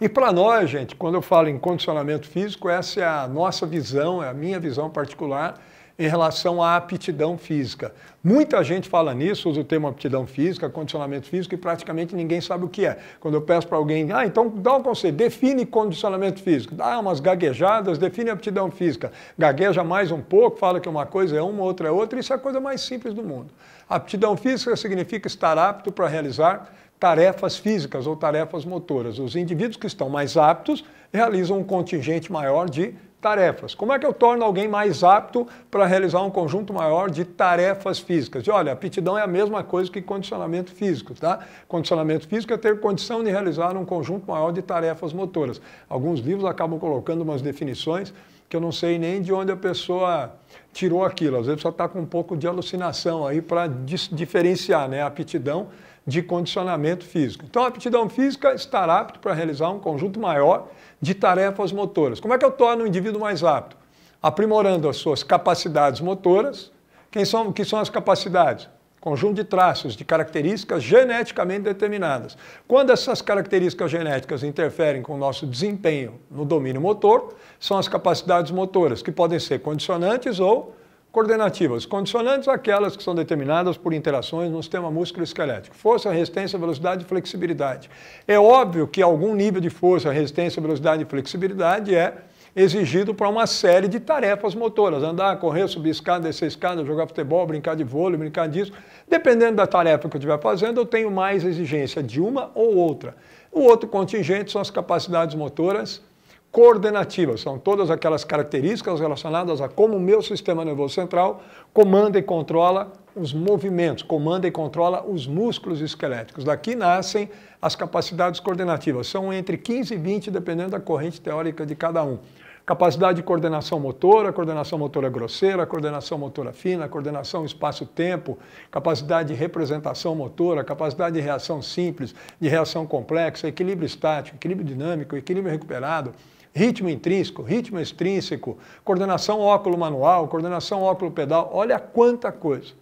E para nós, gente, quando eu falo em condicionamento físico, essa é a nossa visão, é a minha visão particular em relação à aptidão física. Muita gente fala nisso, usa o termo aptidão física, condicionamento físico, e praticamente ninguém sabe o que é. Quando eu peço para alguém, ah, então dá um conselho, define condicionamento físico, dá umas gaguejadas, define aptidão física, gagueja mais um pouco, fala que uma coisa é uma, outra é outra, isso é a coisa mais simples do mundo. Aptidão física significa estar apto para realizar tarefas físicas ou tarefas motoras. Os indivíduos que estão mais aptos realizam um contingente maior de tarefas. Como é que eu torno alguém mais apto para realizar um conjunto maior de tarefas físicas? E olha, aptidão é a mesma coisa que condicionamento físico, tá? Condicionamento físico é ter condição de realizar um conjunto maior de tarefas motoras. Alguns livros acabam colocando umas definições que eu não sei nem de onde a pessoa tirou aquilo. Às vezes só está com um pouco de alucinação aí para diferenciar, né? A aptidão de condicionamento físico. Então, a aptidão física estará apto para realizar um conjunto maior de tarefas motoras. Como é que eu torno o indivíduo mais apto? Aprimorando as suas capacidades motoras. Quem são, que são as capacidades? Conjunto de traços, de características geneticamente determinadas. Quando essas características genéticas interferem com o nosso desempenho no domínio motor, são as capacidades motoras, que podem ser condicionantes ou Coordenativas, condicionantes aquelas que são determinadas por interações no sistema músculo-esquelético. Força, resistência, velocidade e flexibilidade. É óbvio que algum nível de força, resistência, velocidade e flexibilidade é exigido para uma série de tarefas motoras. Andar, correr, subir escada, descer escada, jogar futebol, brincar de vôlei, brincar disso. Dependendo da tarefa que eu estiver fazendo, eu tenho mais exigência de uma ou outra. O outro contingente são as capacidades motoras coordenativas são todas aquelas características relacionadas a como o meu sistema nervoso central comanda e controla os movimentos, comanda e controla os músculos esqueléticos. Daqui nascem as capacidades coordenativas, são entre 15 e 20, dependendo da corrente teórica de cada um. Capacidade de coordenação motora, coordenação motora grosseira, coordenação motora fina, coordenação espaço-tempo, capacidade de representação motora, capacidade de reação simples, de reação complexa, equilíbrio estático, equilíbrio dinâmico, equilíbrio recuperado, ritmo intrínseco, ritmo extrínseco, coordenação óculo-manual, coordenação óculo-pedal, olha quanta coisa.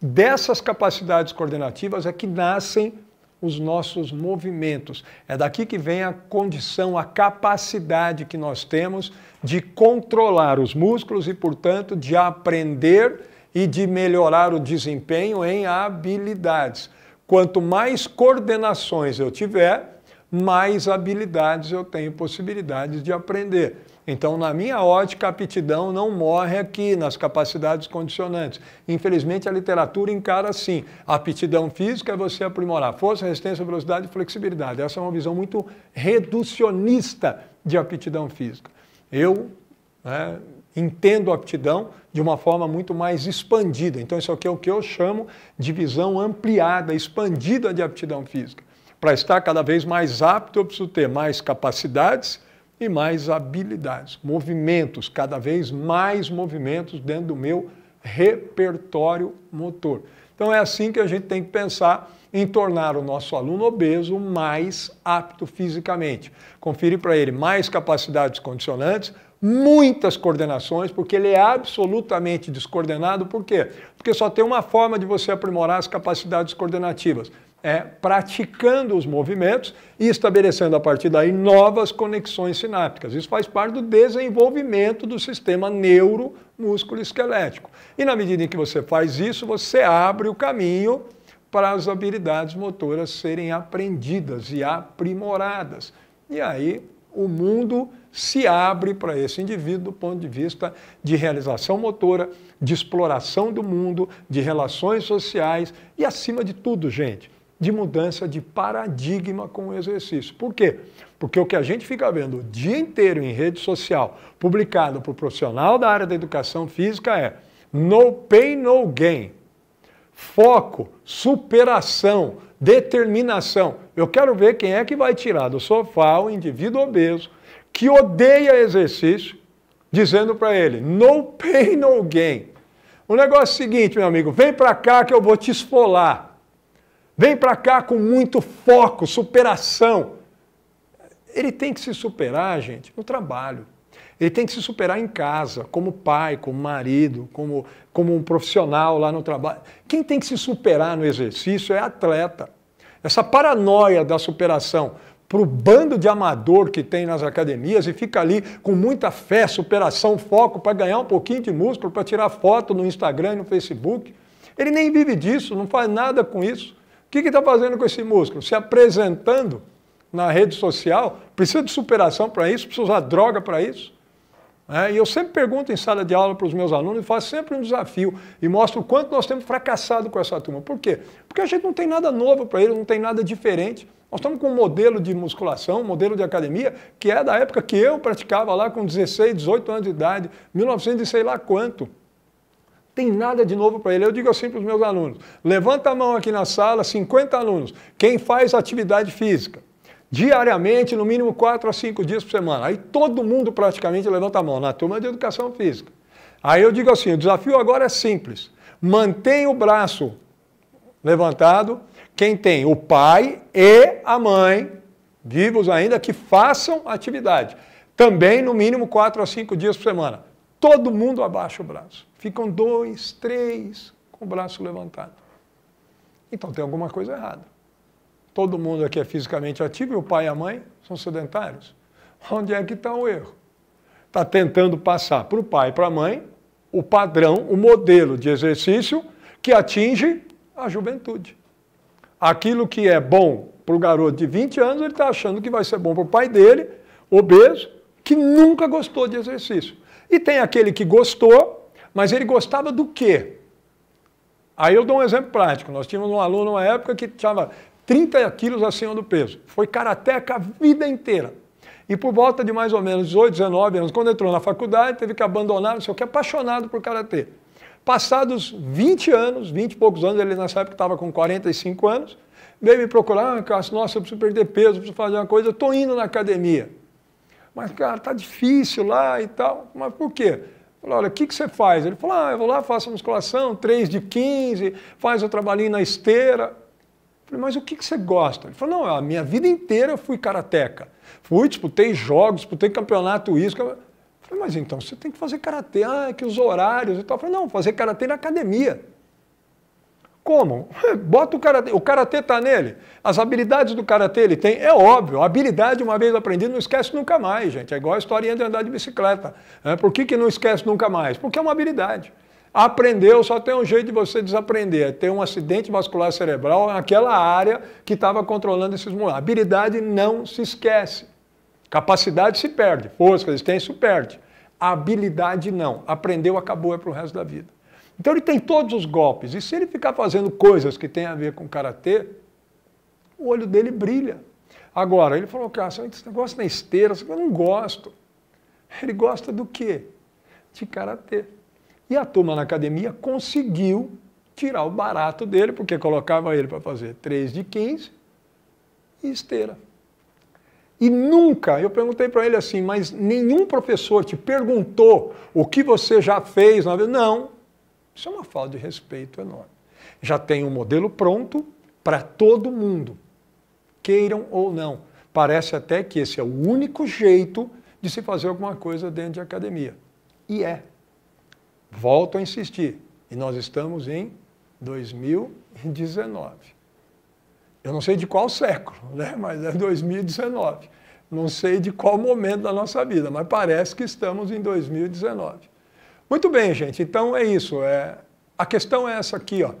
Dessas capacidades coordenativas é que nascem os nossos movimentos. É daqui que vem a condição, a capacidade que nós temos de controlar os músculos e, portanto, de aprender e de melhorar o desempenho em habilidades. Quanto mais coordenações eu tiver, mais habilidades eu tenho possibilidades de aprender. Então, na minha ótica, a aptidão não morre aqui, nas capacidades condicionantes. Infelizmente, a literatura encara assim. A aptidão física é você aprimorar força, resistência, velocidade e flexibilidade. Essa é uma visão muito reducionista de aptidão física. Eu né, entendo a aptidão de uma forma muito mais expandida. Então, isso aqui é o que eu chamo de visão ampliada, expandida de aptidão física para estar cada vez mais apto, eu preciso ter mais capacidades e mais habilidades, movimentos, cada vez mais movimentos dentro do meu repertório motor. Então é assim que a gente tem que pensar em tornar o nosso aluno obeso mais apto fisicamente. Conferir para ele mais capacidades condicionantes, muitas coordenações, porque ele é absolutamente descoordenado. Por quê? Porque só tem uma forma de você aprimorar as capacidades coordenativas: é, praticando os movimentos e estabelecendo a partir daí novas conexões sinápticas. Isso faz parte do desenvolvimento do sistema neuromúsculo esquelético. E na medida em que você faz isso, você abre o caminho para as habilidades motoras serem aprendidas e aprimoradas. E aí o mundo se abre para esse indivíduo do ponto de vista de realização motora, de exploração do mundo, de relações sociais e, acima de tudo, gente, de mudança de paradigma com o exercício. Por quê? Porque o que a gente fica vendo o dia inteiro em rede social, publicado por profissional da área da educação física, é no pain, no gain. Foco, superação, determinação. Eu quero ver quem é que vai tirar do sofá o indivíduo obeso que odeia exercício, dizendo para ele: no pain, no gain. O negócio é o seguinte, meu amigo, vem para cá que eu vou te esfolar. Vem para cá com muito foco, superação. Ele tem que se superar, gente, no trabalho. Ele tem que se superar em casa, como pai, como marido, como, como um profissional lá no trabalho. Quem tem que se superar no exercício é atleta. Essa paranoia da superação para o bando de amador que tem nas academias e fica ali com muita fé, superação, foco para ganhar um pouquinho de músculo, para tirar foto no Instagram e no Facebook. Ele nem vive disso, não faz nada com isso que está fazendo com esse músculo? Se apresentando na rede social? Precisa de superação para isso? Precisa usar droga para isso? É, e eu sempre pergunto em sala de aula para os meus alunos, e faço sempre um desafio e mostro o quanto nós temos fracassado com essa turma. Por quê? Porque a gente não tem nada novo para eles, não tem nada diferente. Nós estamos com um modelo de musculação, um modelo de academia, que é da época que eu praticava lá com 16, 18 anos de idade, 1900 e sei lá quanto tem nada de novo para ele. Eu digo assim para os meus alunos: levanta a mão aqui na sala, 50 alunos, quem faz atividade física? Diariamente, no mínimo 4 a 5 dias por semana. Aí todo mundo praticamente levanta a mão na turma de educação física. Aí eu digo assim: o desafio agora é simples. Mantém o braço levantado quem tem o pai e a mãe vivos ainda que façam atividade. Também no mínimo 4 a 5 dias por semana. Todo mundo abaixa o braço. Ficam dois, três com o braço levantado. Então tem alguma coisa errada. Todo mundo aqui é fisicamente ativo e o pai e a mãe são sedentários. Onde é que está o erro? Está tentando passar para o pai e para a mãe o padrão, o modelo de exercício que atinge a juventude. Aquilo que é bom para o garoto de 20 anos, ele está achando que vai ser bom para o pai dele, obeso, que nunca gostou de exercício. E tem aquele que gostou, mas ele gostava do quê? Aí eu dou um exemplo prático. Nós tínhamos um aluno na época que estava 30 quilos acima do peso. Foi karateca a vida inteira. E por volta de mais ou menos 18, 19 anos, quando entrou na faculdade, teve que abandonar, não sei o que, apaixonado por karatê. Passados 20 anos, 20 e poucos anos, ele nessa época estava com 45 anos, veio me procurar, ah, nossa, eu preciso perder peso, preciso fazer uma coisa, estou indo na academia. Mas, cara, tá difícil lá e tal. Mas por quê? Falei, olha, o que, que você faz? Ele falou, ah, eu vou lá, faço musculação, 3 de 15, faz o trabalhinho na esteira. Falei, mas o que, que você gosta? Ele falou, não, a minha vida inteira eu fui karateca. Fui, disputei jogos, disputei campeonato, isso. Falei, mas então você tem que fazer karatê, ah, é que os horários e tal. falei, não, fazer karatê na academia. Como? Bota o karatê. O karatê está nele. As habilidades do karatê ele tem. É óbvio. A habilidade, uma vez aprendida, não esquece nunca mais, gente. É igual a historinha de andar de bicicleta. Né? Por que, que não esquece nunca mais? Porque é uma habilidade. Aprendeu, só tem um jeito de você desaprender. É ter um acidente vascular cerebral naquela área que estava controlando esses moleques. Habilidade não se esquece. Capacidade se perde. Força, resistência se perde. habilidade não. Aprendeu, acabou, é para o resto da vida. Então ele tem todos os golpes. E se ele ficar fazendo coisas que têm a ver com karatê, o olho dele brilha. Agora, ele falou, cara, esse negócio na esteira, eu não gosto. Ele gosta do quê? De karatê. E a turma na academia conseguiu tirar o barato dele, porque colocava ele para fazer 3 de 15 e esteira. E nunca, eu perguntei para ele assim, mas nenhum professor te perguntou o que você já fez? Não, isso é uma falta de respeito enorme. Já tem um modelo pronto para todo mundo, queiram ou não. Parece até que esse é o único jeito de se fazer alguma coisa dentro de academia. E é. Volto a insistir, e nós estamos em 2019. Eu não sei de qual século, né? mas é 2019. Não sei de qual momento da nossa vida, mas parece que estamos em 2019. Muito bem, gente. Então é isso. É... A questão é essa aqui, ó.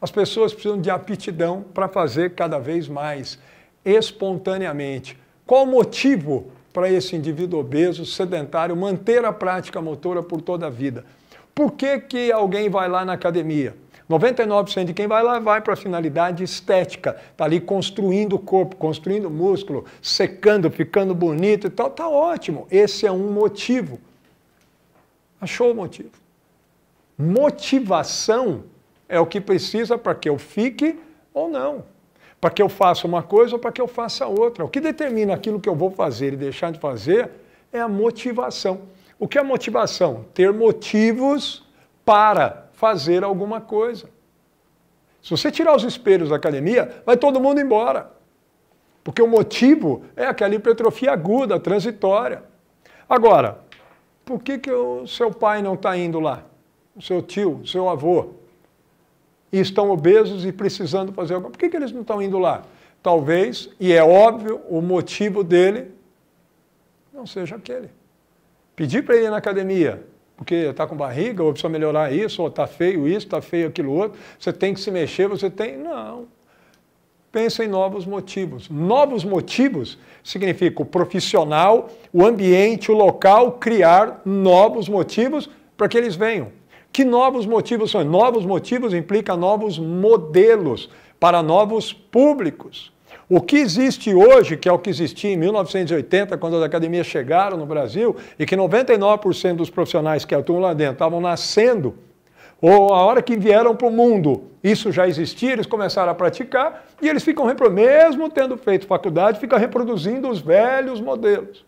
As pessoas precisam de aptidão para fazer cada vez mais, espontaneamente. Qual o motivo para esse indivíduo obeso, sedentário, manter a prática motora por toda a vida? Por que, que alguém vai lá na academia? 99% de quem vai lá vai para a finalidade estética, está ali construindo o corpo, construindo músculo, secando, ficando bonito e tal, está ótimo. Esse é um motivo. Achou o motivo. Motivação é o que precisa para que eu fique ou não. Para que eu faça uma coisa ou para que eu faça outra. O que determina aquilo que eu vou fazer e deixar de fazer é a motivação. O que é motivação? Ter motivos para fazer alguma coisa. Se você tirar os espelhos da academia, vai todo mundo embora. Porque o motivo é aquela hipertrofia aguda, transitória. Agora, por que, que o seu pai não está indo lá? O seu tio, o seu avô? E estão obesos e precisando fazer alguma coisa. Por que, que eles não estão indo lá? Talvez, e é óbvio, o motivo dele não seja aquele. Pedir para ele ir na academia, porque está com barriga, ou precisa melhorar isso, ou está feio isso, está feio aquilo outro, você tem que se mexer, você tem. Não pensa em novos motivos. Novos motivos significa o profissional, o ambiente, o local criar novos motivos para que eles venham. Que novos motivos são? Novos motivos implica novos modelos para novos públicos. O que existe hoje, que é o que existia em 1980, quando as academias chegaram no Brasil, e que 99% dos profissionais que atuam lá dentro estavam nascendo ou a hora que vieram para o mundo, isso já existia, eles começaram a praticar e eles ficam, mesmo tendo feito faculdade, ficam reproduzindo os velhos modelos.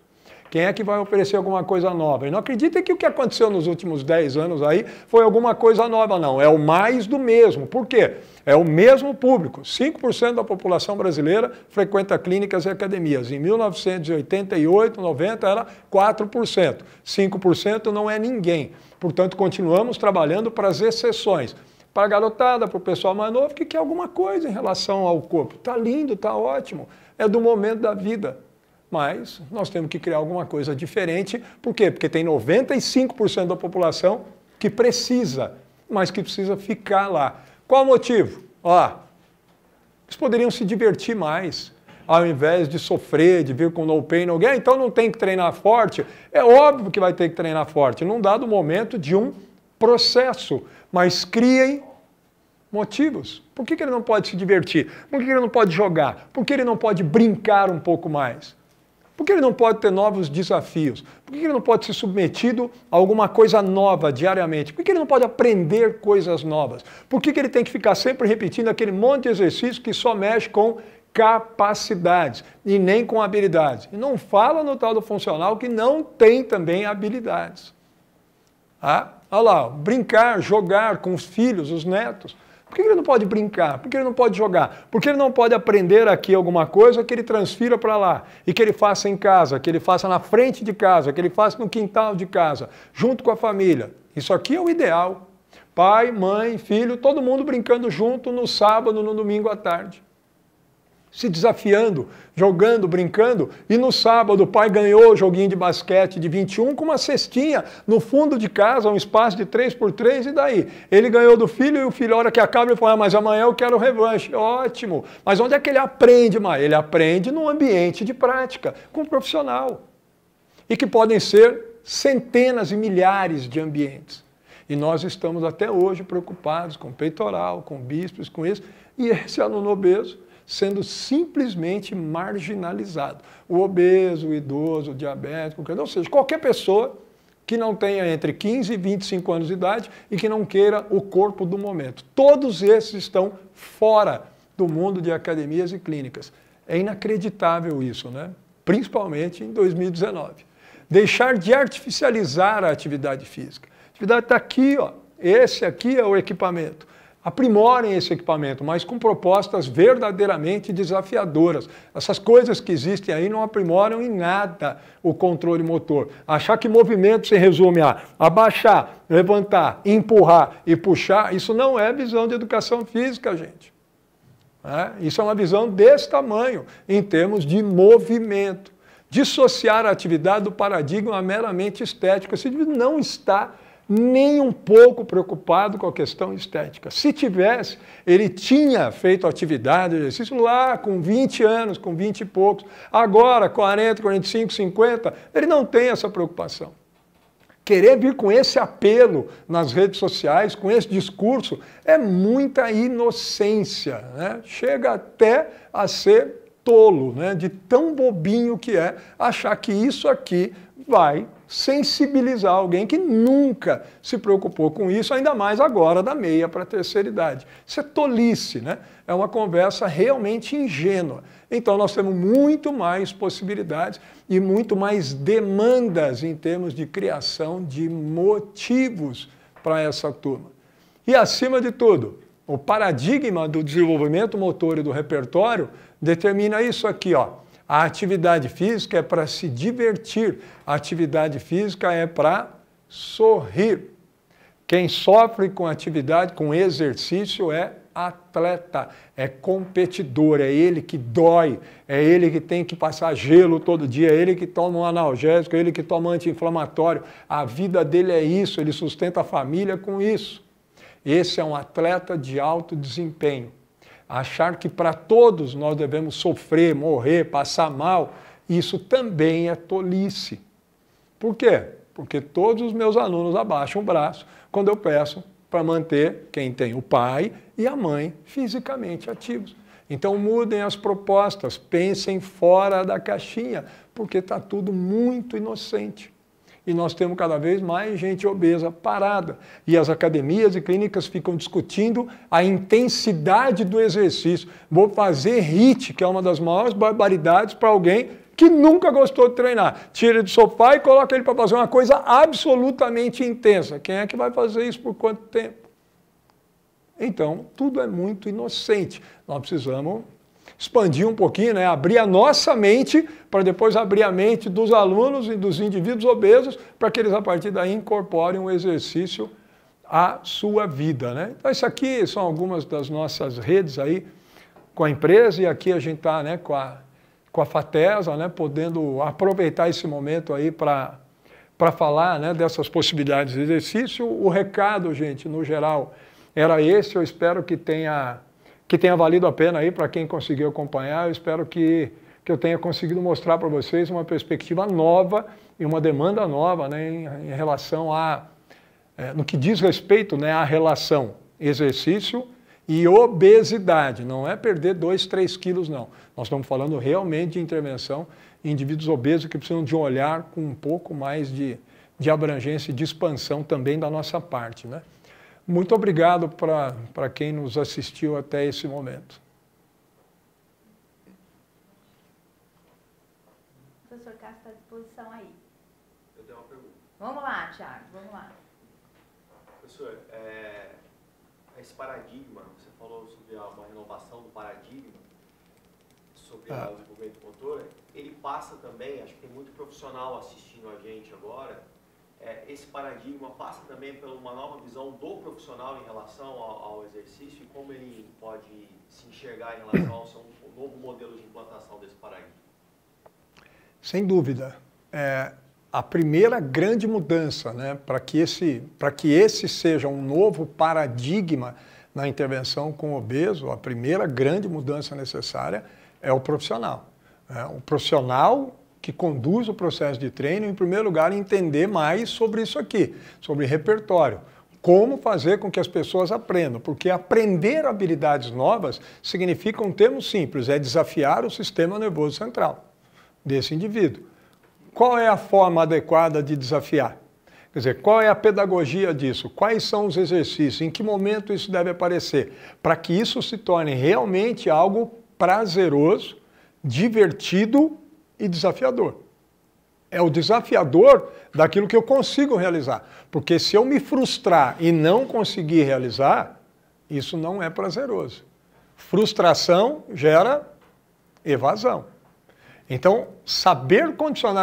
Quem é que vai oferecer alguma coisa nova? E não acredita que o que aconteceu nos últimos 10 anos aí foi alguma coisa nova, não. É o mais do mesmo. Por quê? É o mesmo público. 5% da população brasileira frequenta clínicas e academias. Em 1988, 90 era 4%. 5% não é ninguém. Portanto, continuamos trabalhando para as exceções para a garotada, para o pessoal mais novo, que quer alguma coisa em relação ao corpo. Está lindo, está ótimo. É do momento da vida mas nós temos que criar alguma coisa diferente. Por quê? Porque tem 95% da população que precisa, mas que precisa ficar lá. Qual o motivo? Ó, eles poderiam se divertir mais, ao invés de sofrer, de vir com no pain, no gain. então não tem que treinar forte. É óbvio que vai ter que treinar forte, num dado momento de um processo, mas criem motivos. Por que, que ele não pode se divertir? Por que, que ele não pode jogar? Por que ele não pode brincar um pouco mais? Por que ele não pode ter novos desafios? Por que ele não pode ser submetido a alguma coisa nova diariamente? Por que ele não pode aprender coisas novas? Por que ele tem que ficar sempre repetindo aquele monte de exercício que só mexe com capacidades e nem com habilidades? E não fala no tal do funcional que não tem também habilidades. Ah, olha lá, brincar, jogar com os filhos, os netos. Por que ele não pode brincar? Por que ele não pode jogar? Por que ele não pode aprender aqui alguma coisa que ele transfira para lá? E que ele faça em casa, que ele faça na frente de casa, que ele faça no quintal de casa, junto com a família. Isso aqui é o ideal. Pai, mãe, filho, todo mundo brincando junto no sábado, no domingo à tarde se desafiando, jogando, brincando. E no sábado o pai ganhou o joguinho de basquete de 21 com uma cestinha no fundo de casa, um espaço de 3 por 3 e daí? Ele ganhou do filho e o filho, a hora que acaba, ele fala, ah, mas amanhã eu quero revanche. Ótimo. Mas onde é que ele aprende, Maia? Ele aprende num ambiente de prática, com um profissional. E que podem ser centenas e milhares de ambientes. E nós estamos até hoje preocupados com peitoral, com bíceps, com isso. E esse aluno obeso sendo simplesmente marginalizado. O obeso, o idoso, o diabético, ou seja, qualquer pessoa que não tenha entre 15 e 25 anos de idade e que não queira o corpo do momento. Todos esses estão fora do mundo de academias e clínicas. É inacreditável isso, né? principalmente em 2019. Deixar de artificializar a atividade física. A atividade está aqui, ó. esse aqui é o equipamento aprimorem esse equipamento, mas com propostas verdadeiramente desafiadoras. Essas coisas que existem aí não aprimoram em nada o controle motor. Achar que movimento se resume a abaixar, levantar, empurrar e puxar, isso não é visão de educação física, gente. É? Isso é uma visão desse tamanho em termos de movimento. Dissociar a atividade do paradigma meramente estético. Esse indivíduo não está nem um pouco preocupado com a questão estética. Se tivesse, ele tinha feito atividade, exercício lá com 20 anos, com 20 e poucos. Agora, 40, 45, 50, ele não tem essa preocupação. Querer vir com esse apelo nas redes sociais, com esse discurso, é muita inocência. Né? Chega até a ser tolo, né? de tão bobinho que é achar que isso aqui vai sensibilizar alguém que nunca se preocupou com isso, ainda mais agora da meia para a terceira idade. Isso é tolice, né? É uma conversa realmente ingênua. Então nós temos muito mais possibilidades e muito mais demandas em termos de criação de motivos para essa turma. E acima de tudo, o paradigma do desenvolvimento motor e do repertório determina isso aqui, ó a atividade física é para se divertir, a atividade física é para sorrir. Quem sofre com atividade, com exercício, é atleta, é competidor, é ele que dói, é ele que tem que passar gelo todo dia, é ele que toma um analgésico, é ele que toma anti-inflamatório. A vida dele é isso, ele sustenta a família com isso. Esse é um atleta de alto desempenho. Achar que para todos nós devemos sofrer, morrer, passar mal, isso também é tolice. Por quê? Porque todos os meus alunos abaixam o braço quando eu peço para manter quem tem o pai e a mãe fisicamente ativos. Então mudem as propostas, pensem fora da caixinha, porque está tudo muito inocente e nós temos cada vez mais gente obesa parada. E as academias e clínicas ficam discutindo a intensidade do exercício. Vou fazer HIIT, que é uma das maiores barbaridades para alguém que nunca gostou de treinar. Tira do sofá e coloca ele para fazer uma coisa absolutamente intensa. Quem é que vai fazer isso por quanto tempo? Então, tudo é muito inocente. Nós precisamos expandir um pouquinho, né? abrir a nossa mente para depois abrir a mente dos alunos e dos indivíduos obesos para que eles, a partir daí, incorporem o exercício à sua vida. Né? Então, isso aqui são algumas das nossas redes aí com a empresa e aqui a gente está né, com, a, com a FATESA, né, podendo aproveitar esse momento aí para para falar né, dessas possibilidades de exercício. O recado, gente, no geral, era esse. Eu espero que tenha que tenha valido a pena aí para quem conseguiu acompanhar. Eu espero que, que eu tenha conseguido mostrar para vocês uma perspectiva nova e uma demanda nova né, em, em relação a, é, no que diz respeito né, à relação exercício e obesidade. Não é perder 2, 3 quilos, não. Nós estamos falando realmente de intervenção em indivíduos obesos que precisam de um olhar com um pouco mais de, de abrangência e de expansão também da nossa parte. Né? Muito obrigado para quem nos assistiu até esse momento. O professor Castro está à disposição aí. Eu tenho uma pergunta. Vamos lá, Tiago, vamos lá. Professor, é, esse paradigma, você falou sobre uma renovação do paradigma, sobre ah. o desenvolvimento do motor, ele passa também, acho que tem muito profissional assistindo a gente agora, é, esse paradigma passa também por uma nova visão do profissional em relação ao, ao, exercício e como ele pode se enxergar em relação ao seu novo modelo de implantação desse paradigma? Sem dúvida. É a primeira grande mudança né, para que, esse, que esse seja um novo paradigma na intervenção com o obeso, a primeira grande mudança necessária é o profissional. É, o profissional que conduz o processo de treino, em primeiro lugar, entender mais sobre isso aqui, sobre repertório. Como fazer com que as pessoas aprendam, porque aprender habilidades novas significa um termo simples, é desafiar o sistema nervoso central desse indivíduo. Qual é a forma adequada de desafiar? Quer dizer, qual é a pedagogia disso? Quais são os exercícios? Em que momento isso deve aparecer? Para que isso se torne realmente algo prazeroso, divertido e desafiador. É o desafiador daquilo que eu consigo realizar. Porque se eu me frustrar e não conseguir realizar, isso não é prazeroso. Frustração gera evasão. Então, saber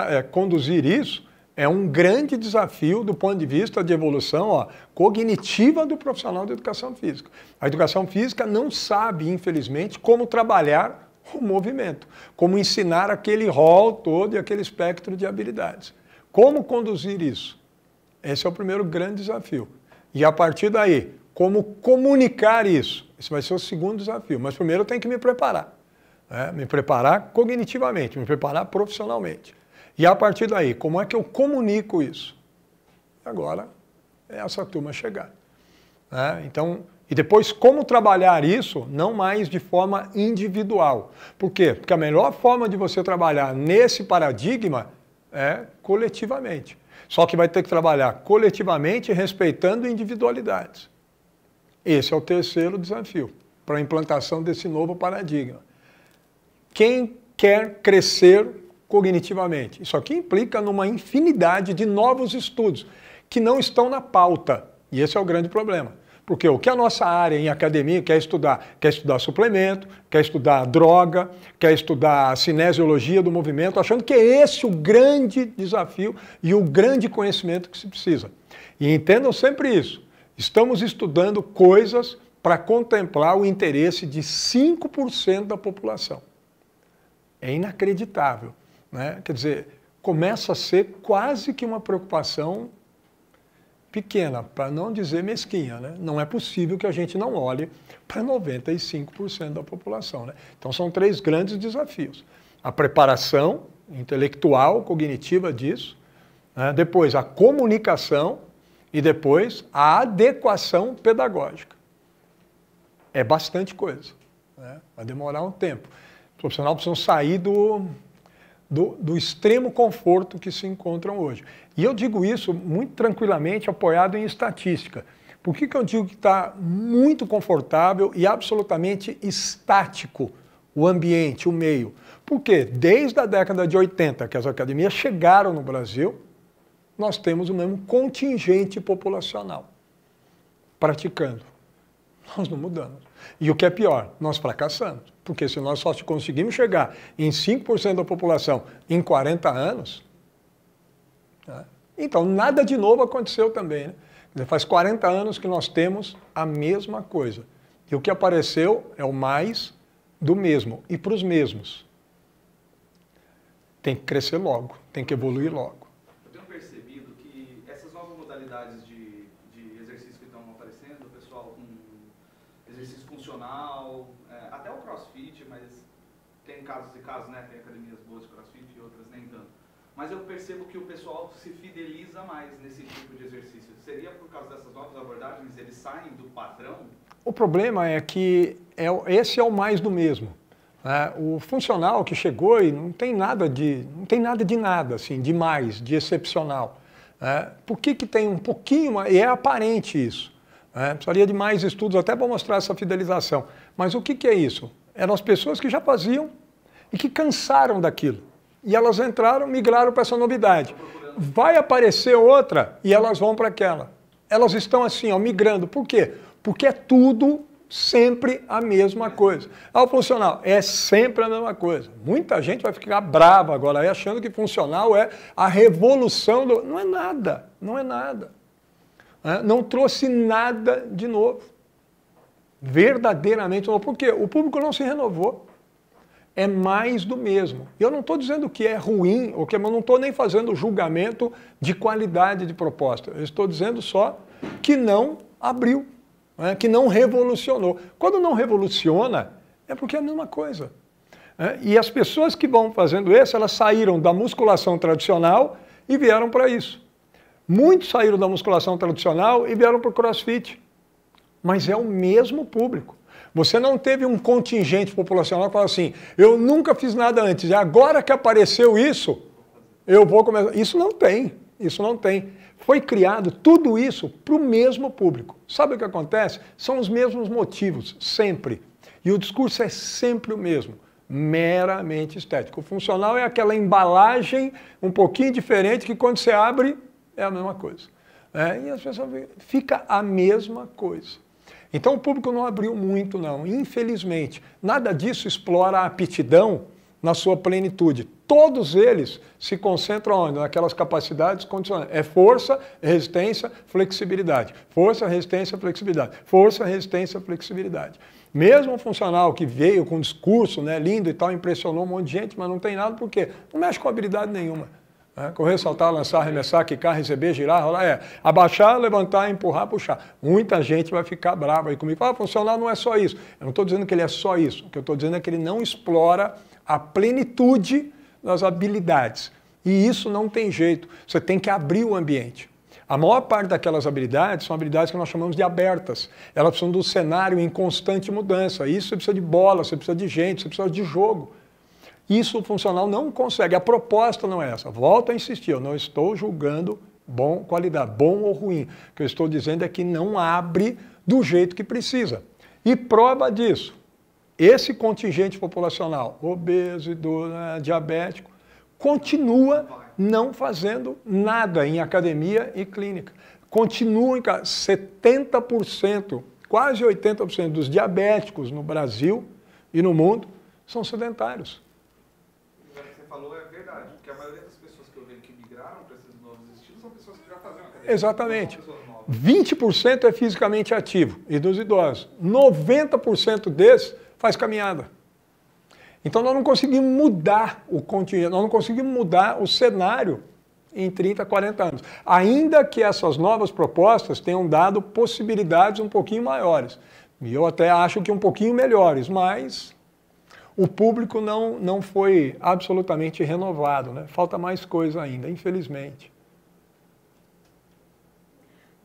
é, conduzir isso é um grande desafio do ponto de vista de evolução ó, cognitiva do profissional de educação física. A educação física não sabe, infelizmente, como trabalhar o movimento, como ensinar aquele rol todo e aquele espectro de habilidades. Como conduzir isso? Esse é o primeiro grande desafio. E a partir daí, como comunicar isso? Esse vai ser o segundo desafio. Mas primeiro eu tenho que me preparar. Né? Me preparar cognitivamente, me preparar profissionalmente. E a partir daí, como é que eu comunico isso? Agora é essa turma chegar. Né? Então, e depois, como trabalhar isso, não mais de forma individual. Por quê? Porque a melhor forma de você trabalhar nesse paradigma é coletivamente. Só que vai ter que trabalhar coletivamente respeitando individualidades. Esse é o terceiro desafio para a implantação desse novo paradigma. Quem quer crescer cognitivamente? Isso aqui implica numa infinidade de novos estudos que não estão na pauta. E esse é o grande problema. Porque o que a nossa área em academia quer estudar? Quer estudar suplemento, quer estudar droga, quer estudar a cinesiologia do movimento, achando que é esse o grande desafio e o grande conhecimento que se precisa. E entendam sempre isso. Estamos estudando coisas para contemplar o interesse de 5% da população. É inacreditável. Né? Quer dizer, começa a ser quase que uma preocupação pequena, para não dizer mesquinha. Né? Não é possível que a gente não olhe para 95% da população. Né? Então, são três grandes desafios: a preparação intelectual, cognitiva disso, né? depois a comunicação e depois a adequação pedagógica. É bastante coisa. Né? Vai demorar um tempo. Os profissionais precisam sair do, do, do, extremo conforto que se encontram hoje. E eu digo isso muito tranquilamente, apoiado em estatística. Por que, que eu digo que está muito confortável e absolutamente estático o ambiente, o meio? Porque desde a década de 80, que as academias chegaram no Brasil, nós temos o mesmo contingente populacional praticando. Nós não mudamos. E o que é pior, nós fracassamos. Porque se nós só conseguimos chegar em 5% da população em 40 anos, né? então nada de novo aconteceu também. Né? faz 40 anos que nós temos a mesma coisa. E o que apareceu é o mais do mesmo e para os mesmos. Tem que crescer logo, tem que evoluir logo. caso, né? Tem academias boas de crossfit e outras nem tanto. Mas eu percebo que o pessoal se fideliza mais nesse tipo de exercício. Seria por causa dessas novas abordagens? Eles saem do padrão? O problema é que é, esse é o mais do mesmo. Né? O funcional que chegou e não tem nada de, não tem nada de nada, assim, de mais, de excepcional. Né? Por que, que tem um pouquinho, e é aparente isso. Né? Precisaria de mais estudos até para mostrar essa fidelização. Mas o que, que é isso? Eram as pessoas que já faziam e que cansaram daquilo. E elas entraram, migraram para essa novidade. Vai aparecer outra e elas vão para aquela. Elas estão assim, ó, migrando. Por quê? Porque é tudo sempre a mesma coisa. Ah, o funcional é sempre a mesma coisa. Muita gente vai ficar brava agora aí achando que funcional é a revolução do. Não é nada, não é nada. É, não trouxe nada de novo. Verdadeiramente novo. Por quê? O público não se renovou é mais do mesmo. Eu não estou dizendo que é ruim, ou que eu não estou nem fazendo julgamento de qualidade de proposta. Eu estou dizendo só que não abriu, né? que não revolucionou. Quando não revoluciona, é porque é a mesma coisa. Né? E as pessoas que vão fazendo isso, elas saíram da musculação tradicional e vieram para isso. Muitos saíram da musculação tradicional e vieram para o crossfit. Mas é o mesmo público. Você não teve um contingente populacional que fala assim: eu nunca fiz nada antes, e agora que apareceu isso, eu vou começar. Isso não tem, isso não tem. Foi criado tudo isso para o mesmo público. Sabe o que acontece? São os mesmos motivos, sempre. E o discurso é sempre o mesmo meramente estético. O funcional é aquela embalagem um pouquinho diferente que quando você abre é a mesma coisa. Né? E as pessoas ficam, fica a mesma coisa. Então o público não abriu muito, não, infelizmente. Nada disso explora a aptidão na sua plenitude. Todos eles se concentram onde? naquelas capacidades condicionadas. É força, resistência, flexibilidade. Força, resistência, flexibilidade. Força, resistência, flexibilidade. Mesmo um funcional que veio com um discurso né, lindo e tal, impressionou um monte de gente, mas não tem nada, por quê? Não mexe com habilidade nenhuma. É, correr, saltar, lançar, arremessar, quicar, receber, girar, rolar, é. Abaixar, levantar, empurrar, puxar. Muita gente vai ficar brava aí comigo. Ah, funcionar não é só isso. Eu não estou dizendo que ele é só isso. O que eu estou dizendo é que ele não explora a plenitude das habilidades. E isso não tem jeito. Você tem que abrir o ambiente. A maior parte daquelas habilidades são habilidades que nós chamamos de abertas. Elas precisam do cenário em constante mudança. Isso você precisa de bola, você precisa de gente, você precisa de jogo. Isso o funcional não consegue. A proposta não é essa. Volto a insistir, eu não estou julgando bom qualidade, bom ou ruim. O que eu estou dizendo é que não abre do jeito que precisa. E prova disso, esse contingente populacional, obeso, idoso, diabético, continua não fazendo nada em academia e clínica. Continua em 70%, quase 80% dos diabéticos no Brasil e no mundo são sedentários falou é verdade, porque a maioria das pessoas que eu vejo que migraram para esses novos estilos são pessoas que já faziam academia. Exatamente. 20% é fisicamente ativo, e dos idosos. 90% desses faz caminhada. Então nós não conseguimos mudar o contingente, nós não conseguimos mudar o cenário em 30, 40 anos. Ainda que essas novas propostas tenham dado possibilidades um pouquinho maiores. E eu até acho que um pouquinho melhores, mas o público não, não foi absolutamente renovado, né? falta mais coisa ainda, infelizmente.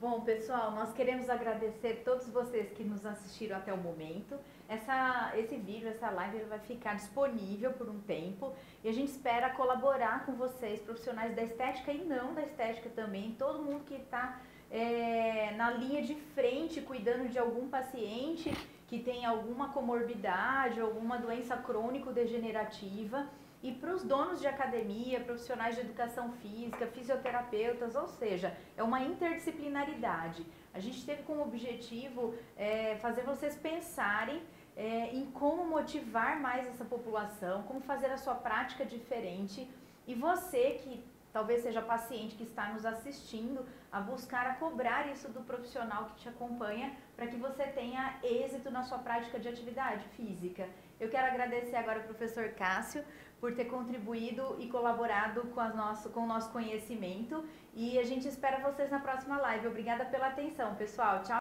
Bom, pessoal, nós queremos agradecer todos vocês que nos assistiram até o momento. Essa, esse vídeo, essa live vai ficar disponível por um tempo e a gente espera colaborar com vocês, profissionais da estética e não da estética também, todo mundo que está é, eh, na linha de frente cuidando de algum paciente que tem alguma comorbidade, alguma doença crônico-degenerativa. E para os donos de academia, profissionais de educação física, fisioterapeutas, ou seja, é uma interdisciplinaridade. A gente teve como objetivo é, fazer vocês pensarem é, em como motivar mais essa população, como fazer a sua prática diferente. E você que talvez seja paciente que está nos assistindo, a buscar, a cobrar isso do profissional que te acompanha para que você tenha êxito na sua prática de atividade física. Eu quero agradecer agora ao professor Cássio por ter contribuído e colaborado com, nosso, com o nosso conhecimento e a gente espera vocês na próxima live. Obrigada pela atenção, pessoal. Tchau.